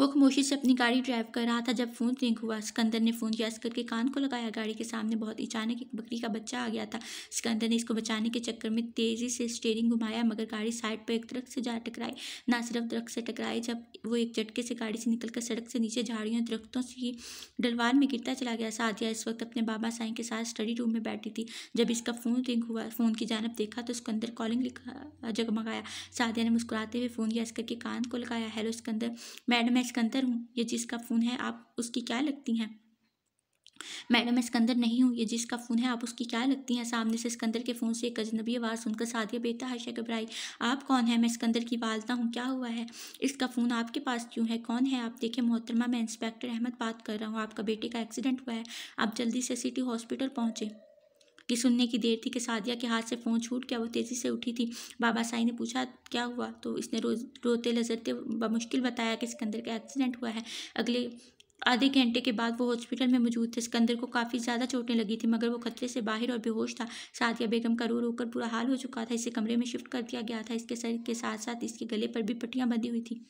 वो खामोशी से अपनी गाड़ी ड्राइव कर रहा था जब फ़ोन रिंग हुआ सिकंदर ने फ़ोन किया करके के कान को लगाया गाड़ी के सामने बहुत अचानक एक बकरी का बच्चा आ गया था सिकंदर ने इसको बचाने के चक्कर में तेज़ी से स्टेयरिंग घुमाया मगर गाड़ी साइड पर एक तरफ से जा टकराई ना सिर्फ दरख्त से टकराई जब वो एक झटके से गाड़ी से निकलकर सड़क से नीचे झाड़ियों दरख्तों से ही डलवार में गिरता चला गया साधिया इस वक्त अपने बाबा साई के साथ स्टडी रूम में बैठी थी जब इसका फ़ोन रिंग हुआ फ़ोन की जानब देखा तो सिकंदर कॉलिंग लिखा जगमगाया साधिया ने मुस्कुराते हुए फ़ोन गैस करके कान को लगाया हेलो सिकंदर मैडम मैडम मैं सिकंदर हूँ ये जिसका फ़ोन है आप उसकी क्या लगती हैं मैडम मैं सिकंदर नहीं हूँ ये जिसका फ़ोन है आप उसकी क्या लगती हैं सामने से सिकंदर के फ़ोन से एक अजनबी आवाज़ सुनकर सादिया बेटा हर्षा घबराई आप कौन है मैं सिकंदर की वालता हूँ क्या हुआ है इसका फ़ोन आपके पास क्यों है कौन है आप देखें मोहतरमा मैं इंस्पेक्टर अहमद बात कर रहा हूँ आपका बेटे का एक्सीडेंट हुआ है आप जल्दी से सिटी हॉस्पिटल पहुँचें कि सुनने की देर थी कि सादिया के हाथ से फ़ोन छूट गया वो तेज़ी से उठी थी बाबा साई ने पूछा क्या हुआ तो इसने रो रोते लजरते बमुश्किल बताया कि सिकंदर का एक्सीडेंट हुआ है अगले आधे घंटे के बाद वो हॉस्पिटल में मौजूद थे सिकंदर को काफ़ी ज़्यादा चोटें लगी थी मगर वो खतरे से बाहर और बेहोश था सादिया बेगम का रो रोकर बुरा हाल हो चुका था इसे कमरे में शिफ्ट कर दिया गया था इसके सर के साथ साथ इसके गले पर भी पट्टियाँ बंधी हुई थी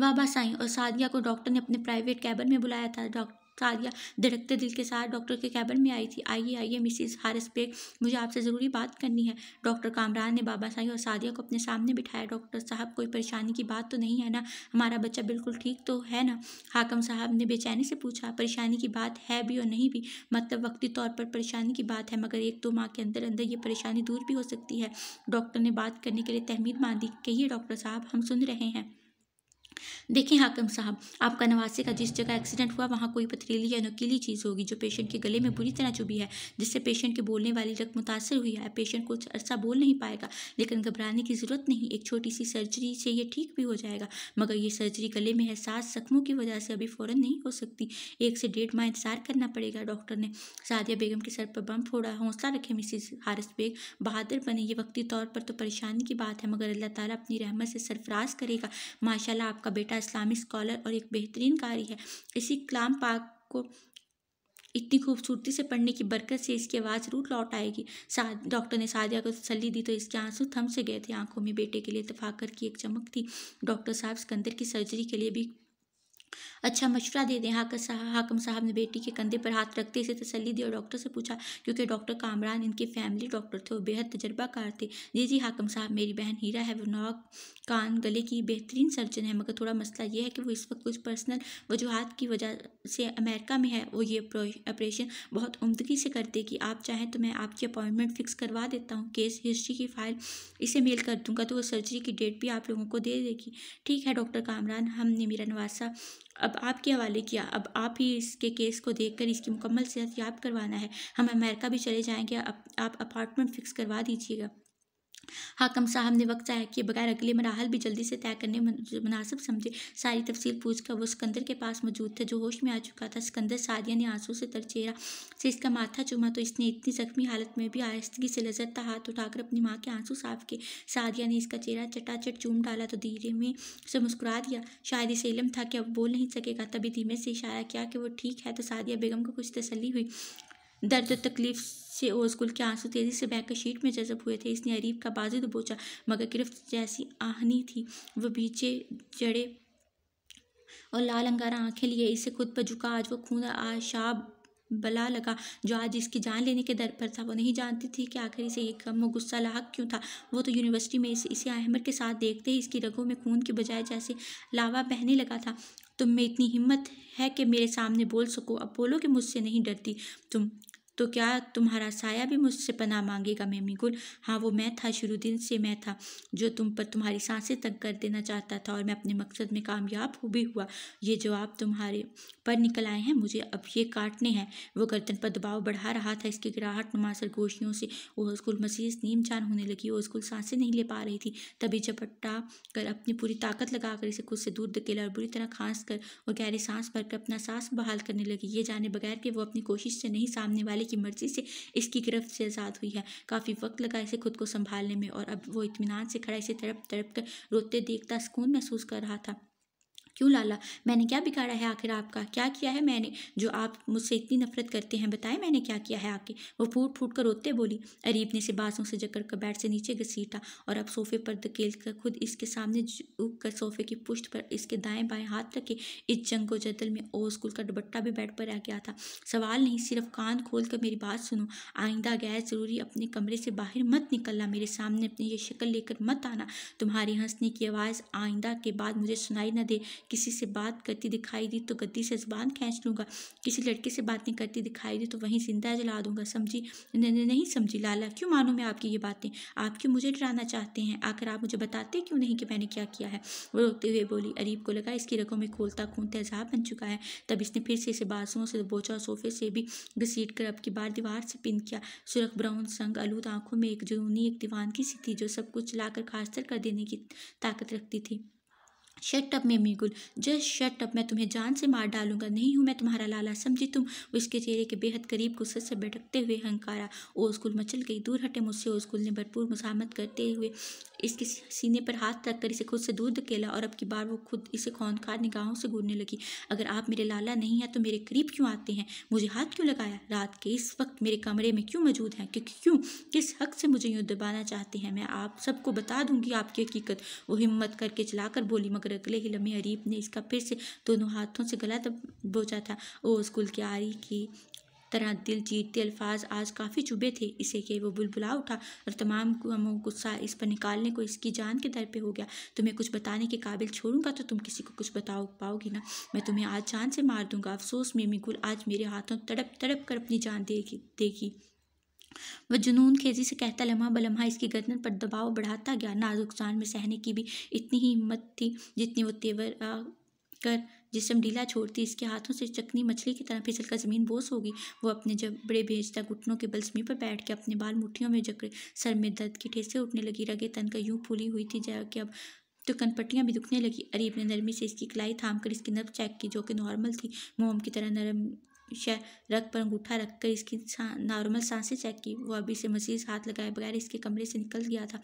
बाबा साई और सादिया को डॉक्टर ने अपने प्राइवेट कैबिन में बुलाया था डॉक्टर सारिया धड़कते दिल के साथ डॉक्टर के कैबिन में आई थी आइए आइए मिसिस हारिस बेग मुझे आपसे ज़रूरी बात करनी है डॉक्टर कामरान ने बाबा साहिब और सादिया को अपने सामने बिठाया डॉक्टर साहब कोई परेशानी की बात तो नहीं है ना हमारा बच्चा बिल्कुल ठीक तो है ना हाकम साहब ने बेचैनी से पूछा परेशानी की बात है भी और नहीं भी मतलब वक्ती तौर पर परेशानी की बात है मगर एक दो माह के अंदर अंदर ये परेशानी दूर भी हो सकती है डॉक्टर ने बात करने के लिए तहमीद मान दी कहिए डॉक्टर साहब हम सुन रहे हैं देखिए हाकम साहब आपका नवासे का जिस जगह एक्सीडेंट हुआ वहाँ कोई पथरीली या नकीली चीज़ होगी जो पेशेंट के गले में बुरी तरह चुभी है जिससे पेशेंट के बोलने वाली रक्त मुतासर हुई है पेशेंट कुछ अर्सा बोल नहीं पाएगा लेकिन घबराने की ज़रूरत नहीं एक छोटी सी सर्जरी से यह ठीक भी हो जाएगा मगर ये सर्जरी गले में है सास जख्मों की वजह से अभी फ़ौरन नहीं हो सकती एक से डेढ़ माह इंतजार करना पड़ेगा डॉक्टर ने सादिया बेगम के सर पर बम फोड़ा हौसला रखे मिसिस हारिस बेग बहादुर बने ये वक्ती तौर पर तो परेशानी की बात है मगर अल्लाह ताला अपनी रहमत से सरफराज करेगा माशाला आप का बेटा इस्लामिक स्कॉलर और एक बेहतरीन कारी है इसी कलाम पाक को इतनी खूबसूरती से पढ़ने की बरकत से इसकी आवाज़ रूट लौट आएगी डॉक्टर ने सादिया को तसली दी तो इसके आंसू थम से गए थे आंखों में बेटे के लिए तफाकर की एक चमक थी डॉक्टर साहब सिकंदर की सर्जरी के लिए भी अच्छा मशवरा दे दें हाकम साहब हाकम साहब ने बेटी के कंधे पर हाथ रखते इसे तसली दी और डॉक्टर से पूछा क्योंकि डॉक्टर कामरान इनके फैमिली डॉक्टर थे और बेहद तजर्बाकार थे जी जी हाकम साहब मेरी बहन हीरा है वो नौक कान गले की बेहतरीन सर्जन है मगर थोड़ा मसला यह है कि वो इस वक्त कुछ पर्सनल वजूहत की वजह से अमेरिका में है वो ये ऑपरेशन बहुत उमदगी से कर देगी आप चाहें तो मैं आपकी अपॉइंटमेंट फिक्स करवा देता हूँ केस हिस्ट्री की फ़ाइल इसे मेल कर दूंगा तो वो सर्जरी की डेट भी आप लोगों को दे देगी ठीक है डॉक्टर कामरान हमने मेरा नवासा अब आपके हवाले किया अब आप ही इसके केस को देखकर इसकी मुकम्मल सेहत याब करवाना है हम अमेरिका भी चले जाएंगे अब आप अपार्टमेंट फ़िक्स करवा दीजिएगा हाकम साहब ने वक्त ज़ाया कि बगैर अगले मराहल भी जल्दी से तय करने मुनासिब समझे सारी तफसील पूछ कर वो सिकंदर के पास मौजूद थे जो होश में आ चुका था सिकंदर सादिया ने आंसू से तरचेरा से इसका माथा चुमा तो इसने इतनी ज़ख्मी हालत में भी आहिस्तगी से था हाथ उठाकर अपनी माँ के आंसू साफ किए सादिया ने इसका चेहरा चटाचट चूम डाला तो धीरे में उसे मुस्कुरा दिया शायद इसे इलम था कि अब बोल नहीं सकेगा तभी धीमे से इशारा किया कि वो ठीक है तो सादिया बेगम को कुछ तसली हुई दर्द तकलीफ से और के आंसू तेज़ी से बैक शीट में जजब हुए थे इसने अरीब का बाजू दबोचा मगर गिरफ्त जैसी आहनी थी वह बीचे जड़े और लाल अंगारा आंखें लिए इसे खुद पर झुका आज वो खून आशाब बला लगा जो आज इसकी जान लेने के दर पर था वो नहीं जानती थी कि आखिर इसे एक कम गुस्सा लाक क्यों था वो तो यूनिवर्सिटी में इसे इसे अहमद के साथ देखते ही इसकी रगों में खून के बजाय जैसे लावा बहने लगा था तुम में इतनी हिम्मत है कि मेरे सामने बोल सको अब बोलो कि मुझसे नहीं डरती तुम तो क्या तुम्हारा साया भी मुझसे पना मांगेगा मेमी गुल हाँ वो मैं था शुरू दिन से मैं था जो तुम पर तुम्हारी सांसें तंग कर देना चाहता था और मैं अपने मकसद में कामयाब भी हुआ ये जवाब तुम्हारे पर निकल आए हैं मुझे अब ये काटने हैं वो गर्दन पर दबाव बढ़ा रहा था इसकी गिराहट नुमा सरगोशियों से वो स्कूल मसीज नीम जान होने लगी वो स्कूल सांसें नहीं ले पा रही थी तभी झपट्टा कर अपनी पूरी ताकत लगाकर इसे खुद से दूर धकेला और बुरी तरह खांस कर और गहरी सांस भरकर अपना सांस बहाल करने लगी ये जाने बगैर कि वो अपनी कोशिश से नहीं सामने वाले वाले की मर्जी से इसकी गिरफ्त से आज़ाद हुई है काफ़ी वक्त लगा इसे खुद को संभालने में और अब वो इतमान से खड़ा इसे तड़प तड़प कर रोते देखता सुकून महसूस कर रहा था क्यों लाला मैंने क्या बिगाड़ा है आखिर आपका क्या किया है मैंने जो आप मुझसे इतनी नफरत करते हैं बताएं मैंने क्या किया है आके वो फूट फूट कर रोते बोली अरीब ने से बाँसों से जकड़ कर बैठ से नीचे घसीटा और अब सोफे पर धकेल कर खुद इसके सामने उग कर सोफे की पुष्ट पर इसके दाएँ बाएँ हाथ रखे इस जंगो जदल में ओ स्कूल का दुबट्टा भी बेड पर रह गया था सवाल नहीं सिर्फ कान खोल कर मेरी बात सुनो आइंदा गैर ज़रूरी अपने कमरे से बाहर मत निकलना मेरे सामने अपनी ये शक्ल लेकर मत आना तुम्हारी हंसने की आवाज़ आइंदा के बाद मुझे सुनाई न दे किसी से बात करती दिखाई दी तो गद्दी से जबान खींच लूँगा किसी लड़के से बात नहीं करती दिखाई दी तो वहीं जिंदा जला दूंगा समझी नहीं समझी लाला क्यों मानूँ मैं आपकी ये बातें आप क्यों मुझे डराना चाहते हैं आकर आप मुझे बताते क्यों नहीं कि मैंने क्या किया है वो रोते हुए बोली अरीब को लगा इसकी रगों में खोलता खून तेजाब बन चुका है तब इसने फिर से इसे बाजुओं से बोचा और सोफे से भी घसीट कर अब की बार दीवार से पिन किया सुरख ब्राउन संग आलूद आंखों में एक जुनूनी एक दीवान की सी थी जो सब कुछ लाकर खास कर देने की ताकत रखती थी shut up girl just shut up मैं तुम्हें जान से मार डालूंगा नहीं हूँ मैं तुम्हारा लाला समझी तुम उसके चेहरे के बेहद करीब गुस्से से भटकते हुए हंकारा ओस्कुल मचल गई दूर हटे मुझसे ओस्कुल ने भरपूर मुसामत करते हुए इसके सीने पर हाथ रख कर इसे खुद से दूर धकेला और अब की बार वो खुद इसे खौनखार निगाहों से घूरने लगी अगर आप मेरे लाला नहीं हैं तो मेरे करीब क्यों आते हैं मुझे हाथ क्यों लगाया रात के इस वक्त मेरे कमरे में क्यों मौजूद हैं क्योंकि क्यों किस हक से मुझे यूँ दबाना चाहते हैं मैं आप सबको बता दूंगी आपकी हकीकत वो हिम्मत करके चलाकर बोली मगर मगर अगले ही लम्हे अरीब ने इसका फिर से दोनों हाथों से गला बोचा था ओ स्कूल की आरी की तरह दिल जीतते अल्फाज आज काफ़ी चुभे थे इसे के वो बुलबुला उठा और तमाम गुस्सा इस पर निकालने को इसकी जान के दर पे हो गया तुम्हें कुछ बताने के काबिल छोड़ूंगा तो तुम किसी को कुछ बताओ पाओगी ना मैं तुम्हें आज जान से मार दूंगा अफसोस मेमी गुल आज मेरे हाथों तड़प तड़प कर अपनी जान देगी देगी वह जुनून खेजी से कहता लम्हा बलम्हा इसकी गर्दन पर दबाव बढ़ाता गया नाजुक जान में सहने की भी इतनी ही हिम्मत थी जितनी वो तेवर आ, कर जिसम ढीला छोड़ती इसके हाथों से चकनी मछली की तरह फिसल कर जमीन बोस होगी वो अपने जबड़े भेजता घुटनों के बल जमीन पर बैठ के अपने बाल मुठियों में जकड़े सर में दर्द की ठेसे उठने लगी रगे तन का यूं फूली हुई थी जया कि अब तो कनपट्टियाँ भी दुखने लगी अरीब ने नरमी से इसकी कलाई थाम कर इसकी नब चेक की जो कि नॉर्मल थी मोम की तरह नरम रख पर अंगूठा रखकर इसकी नॉर्मल सांसें चेक की वो अभी से मजीद हाथ लगाए बगैर इसके कमरे से निकल गया था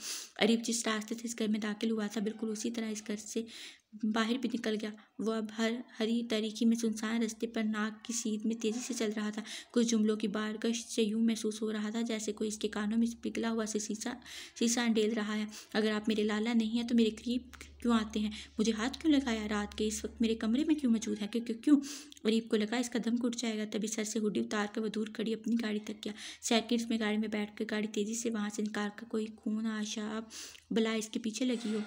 अरीब जिस रास्ते से इस घर में दाखिल हुआ था बिल्कुल उसी तरह इस घर से बाहर भी निकल गया वह अब हर हरी तरीकी में सुनसान रास्ते पर नाक की सीध में तेज़ी से चल रहा था कुछ जुमलों की बारकश से यूं महसूस हो रहा था जैसे कोई इसके कानों में पिघला हुआ से शीशा शीशा डेल रहा है अगर आप मेरे लाला नहीं हैं तो मेरे करीब क्यों आते हैं मुझे हाथ क्यों लगाया रात के इस वक्त मेरे कमरे में क्यों मौजूद है क्योंकि क्यों गरीब को लगा इसका दम घुट जाएगा तभी सर से हुडी उतार कर वह दूर खड़ी अपनी गाड़ी तक गया सेकेंड्स में गाड़ी में बैठ कर गाड़ी तेज़ी से वहाँ से निकाल कर कोई खून आशा बला इसके पीछे लगी हो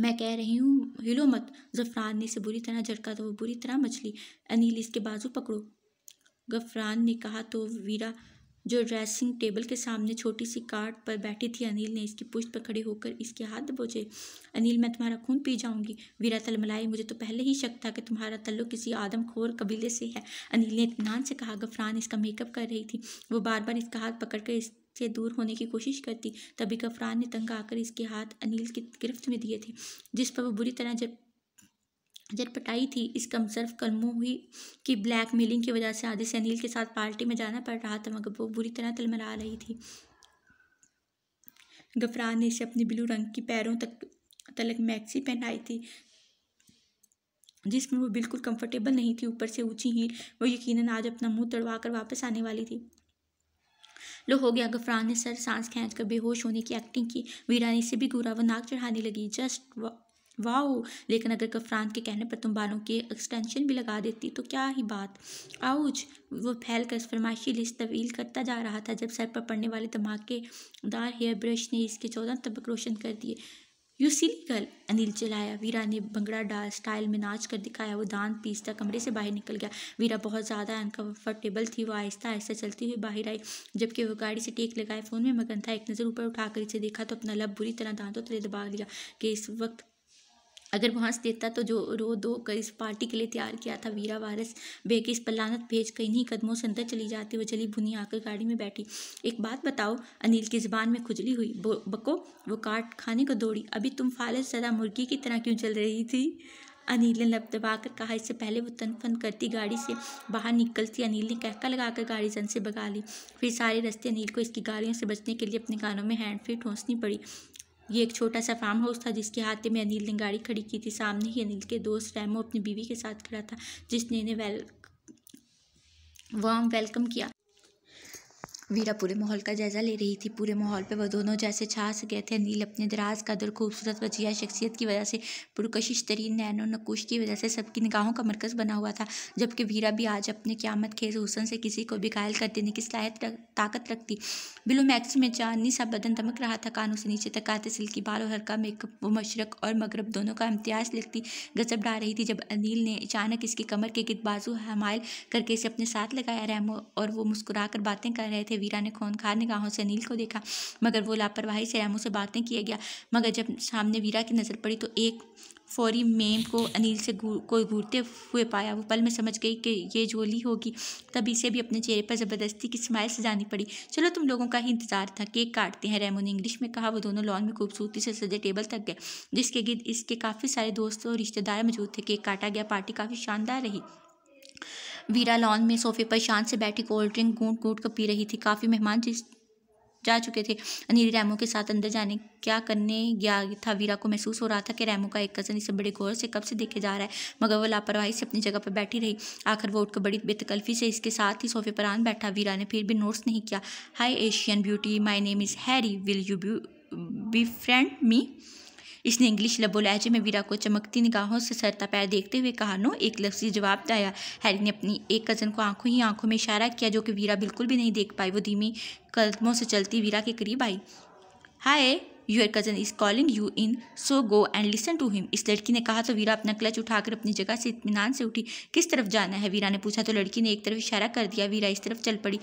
मैं कह रही हूँ हिलो मत जफरान ने इसे बुरी तरह झटका तो वो बुरी तरह मछली अनिल इसके बाजू पकड़ो गफरान ने कहा तो वीरा जो ड्रेसिंग टेबल के सामने छोटी सी कार्ट पर बैठी थी अनिल ने इसकी पुष्ट पर खड़े होकर इसके हाथ दबोचे अनिल मैं तुम्हारा खून पी जाऊंगी वीरा तलमलाई मुझे तो पहले ही शक था कि तुम्हारा तल्लु किसी आदमखोर कबीले से है अनिल ने इतमान से कहा गफरान इसका मेकअप कर रही थी वो बार बार इसका हाथ पकड़कर इस से दूर होने की कोशिश करती तभी गफरान ने तंग आकर इसके हाथ अनिल की गिरफ्त में दिए थे जिस पर वह बुरी तरह जब जटपटाई थी इस कमसर्फ कलमों हुई कि ब्लैक मेलिंग की वजह से आदि से अनिल के साथ पार्टी में जाना पड़ रहा था मगर वो बुरी तरह तलमरा रही थी गफरान ने इसे अपने ब्लू रंग की पैरों तक तलक मैक्सी पहनाई थी जिसमें वो बिल्कुल कंफर्टेबल नहीं थी ऊपर से ऊंची हील वो यकीनन आज अपना मुंह तड़वा कर वापस आने वाली थी लो हो गया गफरान ने सर सांस खींच कर बेहोश होने की एक्टिंग की वीरानी से भी गुरा व नाक चढ़ाने लगी जस्ट वाओ लेकिन अगर गफरान के कहने पर तुम बालों के एक्सटेंशन भी लगा देती तो क्या ही बात आउच वो फैल कर फरमाइशी लिस्ट तवील करता जा रहा था जब सर पर पड़ने वाले धमाकेदार हेयर ब्रश ने इसके चौदह तबक रोशन कर दिए यू सिली गर्ल अनिल चिल्लाया वीरा ने भंगड़ा डाल स्टाइल में नाच कर दिखाया वो दांत पीसता कमरे से बाहर निकल गया वीरा बहुत ज़्यादा अनकम्फर्टेबल थी वो आहिस्ता आहिस्ता चलती हुई बाहर आई जबकि वो गाड़ी से टेक लगाए फ़ोन में मगन था एक नज़र ऊपर उठाकर इसे देखा तो अपना लब बुरी तरह दांतों तले दबा लिया कि इस वक्त अगर से देता तो जो रो दो कर इस पार्टी के लिए तैयार किया था वीरा वारस बे के इस भेज कहीं नहीं कदमों से अंदर चली जाती वो चली भुनी आकर गाड़ी में बैठी एक बात बताओ अनिल की ज़बान में खुजली हुई बको वो काट खाने को दौड़ी अभी तुम फालस सदा मुर्गी की तरह क्यों चल रही थी अनिल ने लब दबाकर कहा इससे पहले वो तनफन करती गाड़ी से बाहर निकलती अनिल ने कहका लगाकर गाड़ी जन से भगा ली फिर सारे रास्ते अनिल को इसकी गाड़ियों से बचने के लिए अपने कानों में हैंड फिर ठोंसनी पड़ी ये एक छोटा सा फार्म हाउस था जिसके हाथ में अनिल ने गाड़ी खड़ी की थी सामने ही अनिल के दोस्त रैमो अपनी बीवी के साथ खड़ा था जिसने इन्हें वेल वार्म वेलकम किया वीरा पूरे माहौल का जायजा ले रही थी पूरे माहौल पे वह दोनों जैसे छास गए थे अनिल अपने दराज कदर खूबसूरत वजिया शख्सियत की वजह से पुरकशिश तरीन नैनो नकुश की वजह से सबकी निगाहों का मरकज़ बना हुआ था जबकि वीरा भी आज अपने क्यामत खेज हुसन से किसी को भी घायल कर देने की सलाहत रख, ताकत रखती बिलू मैक्स में चांदनी सा बदन दमक रहा था कानों से नीचे तक आते सिल्की बाल और हल्का मेकअप वो मशरक और मगरब दोनों का इम्तियाज लिखती गजब डाल रही थी जब अनिल ने अचानक इसकी कमर के गिद बाजू हमायल करके इसे अपने साथ लगाया रहमो और वो मुस्कुरा कर बातें कर रहे थे वीरा ने खौनखार निगाहों से अनिल को देखा मगर वो लापरवाही से रैमू से बातें किया गया मगर जब सामने वीरा की नज़र पड़ी तो एक फौरी मेम को अनिल से गूर, कोई घूरते हुए पाया वो पल में समझ गई कि ये झोली होगी तभी से भी अपने चेहरे पर ज़बरदस्ती की स्माइल से जानी पड़ी चलो तुम लोगों का ही इंतजार था केक काटते हैं रेमो ने इंग्लिश में कहा वो दोनों लॉन में खूबसूरती से सजे टेबल तक गए जिसके गिर इसके काफ़ी सारे दोस्तों और रिश्तेदार मौजूद थे केक काटा गया पार्टी काफ़ी शानदार रही वीरा लॉन में सोफे पर शांत से बैठी कोल्ड ड्रिंक घूट घूट कर पी रही थी काफ़ी मेहमान जिस जा चुके थे अनिल रैमो के साथ अंदर जाने क्या करने गया था वीरा को महसूस हो रहा था कि रैमो का एक कज़न इसे बड़े गौर से कब से देखे जा रहा है मगर वह लापरवाही से अपनी जगह पर बैठी रही आखिर वो उठकर बड़ी बेतकल्फी से इसके साथ ही सोफे पर आन बैठा वीरा ने फिर भी नोट्स नहीं किया hi Asian beauty my name is Harry will you be friend me इसने इंग्लिश लबो लहजे में वीरा को चमकती निगाहों से सरता पैर देखते हुए कहा नो एक लफ्जी जवाब दाया हैरी ने अपनी एक कज़न को आंखों ही आंखों में इशारा किया जो कि वीरा बिल्कुल भी नहीं देख पाई वो धीमी कदमों से चलती वीरा के करीब आई hi your cousin is calling you in so go and listen to him इस लड़की ने कहा तो वीरा अपना क्लच उठाकर अपनी जगह से इतमान से उठी किस तरफ जाना है वीरा ने पूछा तो लड़की ने एक तरफ इशारा कर दिया वीरा इस तरफ चल पड़ी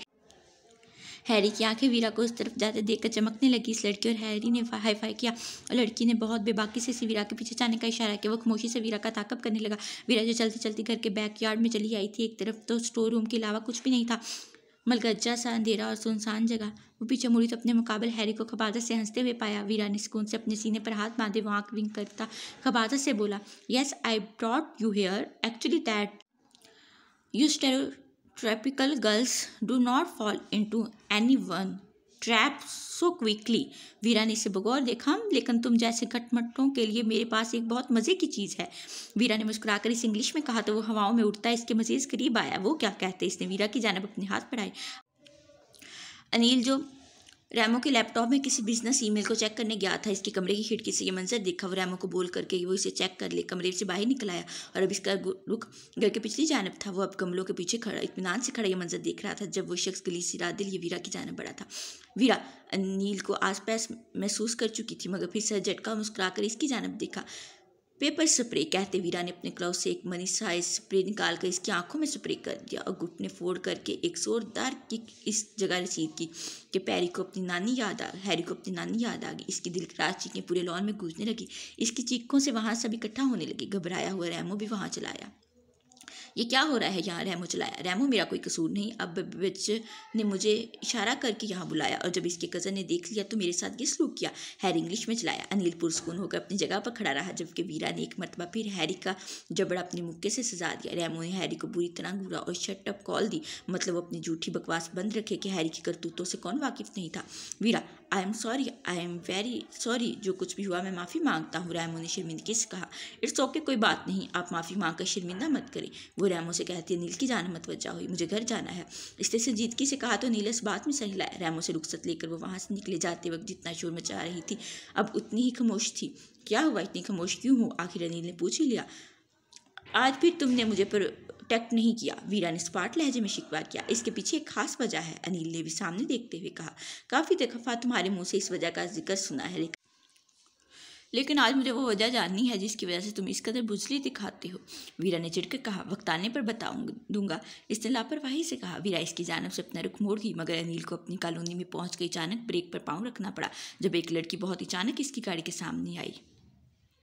हैरी की आंखें वीरा को उस तरफ जाते देखकर चमकने लगी इस लड़की और हैरी ने हाई फाई किया और लड़की ने बहुत बेबाकी से वीरा के पीछे जाने का इशारा किया वो खामोशी से वीरा का ताकब करने लगा वीरा जो चलते चलते घर के यार्ड में चली आई थी एक तरफ तो स्टोर रूम के अलावा कुछ भी नहीं था मलगज्जा सा अंधेरा और सुनसान जगह वो पीछे मुड़ी तो अपने मुकाबले हैरी को खबादत से हंसते हुए पाया वीरा ने सुकून से अपने सीने पर हाथ बांधे वो आँख विंग करता खबादत से बोला yes I brought you here actually that you stereotypical girls do not fall into any one trap so quickly Veera ने इसे बगौर देखा लेकिन तुम जैसे घटमटों के लिए मेरे पास एक बहुत मज़े की चीज़ है वीरा ने मुस्कुराकर इसे इंग्लिश में कहा तो वो हवाओं में है इसके मजीद करीब आया वो क्या कहते इसने वीरा की जानब अपने हाथ पढ़ाई अनिल जो रैमो के लैपटॉप में किसी बिजनेस ईमेल को चेक करने गया था इसके कमरे की खिड़की से ये मंजर देखा वो रैमो को बोल करके वो इसे चेक कर ले कमरे से बाहर निकल आया और अब इसका रुख घर के पिछली जानब था वो अब कमलों के पीछे खड़ा इतमान से खड़ा ये मंजर देख रहा था जब वो शख्स गली सिरा दिल ये वीरा की जानब बढ़ा था वीरा नील को आस पास महसूस कर चुकी थी मगर फिर सर झटका मुस्कुरा कर इसकी जानब देखा पेपर स्प्रे कहते वीरा ने अपने क्लाउ से एक मनी साइज स्प्रे कर इसकी आंखों में स्प्रे कर दिया और घुटने फोड़ करके एक जोरदार किक इस जगह रसीद की कि पैरी को अपनी नानी याद आ हैरी को अपनी नानी याद आ गई इसकी दिल रात चीखें पूरे लॉन में गूंजने लगी इसकी चीखों से वहाँ सब इकट्ठा होने लगी घबराया हुआ रैमो भी वहाँ चलाया ये क्या हो रहा है यहाँ रैमो चलाया रैमो मेरा कोई कसूर नहीं अब बिच ने मुझे इशारा करके यहाँ बुलाया और जब इसके कज़न ने देख लिया तो मेरे साथ ये सलूक किया हैरी इंग्लिश में चलाया अनिल पुरस्कून होकर अपनी जगह पर खड़ा रहा जबकि वीरा ने एक मरतबा फिर हैरी का जबड़ा अपने मुक्के से सजा दिया रैमो ने हैरी को बुरी तरह घूरा और शट अप कॉल दी मतलब वो अपनी जूठी बकवास बंद रखे कि हैरी की करतूतों से कौन वाकिफ नहीं था Veera I am sorry I am very sorry जो कुछ भी हुआ मैं माफ़ी मांगता हूँ रैमो ने शर्मिंदगी से कहा इट्स ओके कोई बात नहीं आप माफ़ी मांग कर शर्मिंदा मत करें वो रैमो से कहती है नील की जान वजह हुई मुझे घर जाना है इससे संजीदगी से कहा तो नील इस बात में सही लाए रैमो से रुख्सत लेकर वो वहाँ से निकले जाते वक्त जितना शोर मचा रही थी अब उतनी ही खामोश थी क्या हुआ इतनी खामोश क्यों हो आखिर अनिल ने पूछ ही लिया आज फिर तुमने मुझे पर डिटेक्ट नहीं किया वीरा ने स्पाट लहजे में शिकवा किया इसके पीछे एक खास वजह है अनिल ने भी सामने देखते हुए कहा काफ़ी दफ़ा तुम्हारे मुँह से इस वजह का जिक्र सुना है लेकिन लेकिन आज मुझे वो वजह जाननी है जिसकी वजह से तुम इस कदर बुजली दिखाते हो वीरा ने चिड़कर कहा वक्त आने पर बताऊंगा दूंगा इसने लापरवाही से कहा वीरा इसकी जानब से अपना रुख मोड़ गई मगर अनिल को अपनी कॉलोनी में पहुंच कर अचानक ब्रेक पर पाँव रखना पड़ा जब एक लड़की बहुत अचानक इसकी गाड़ी के सामने आई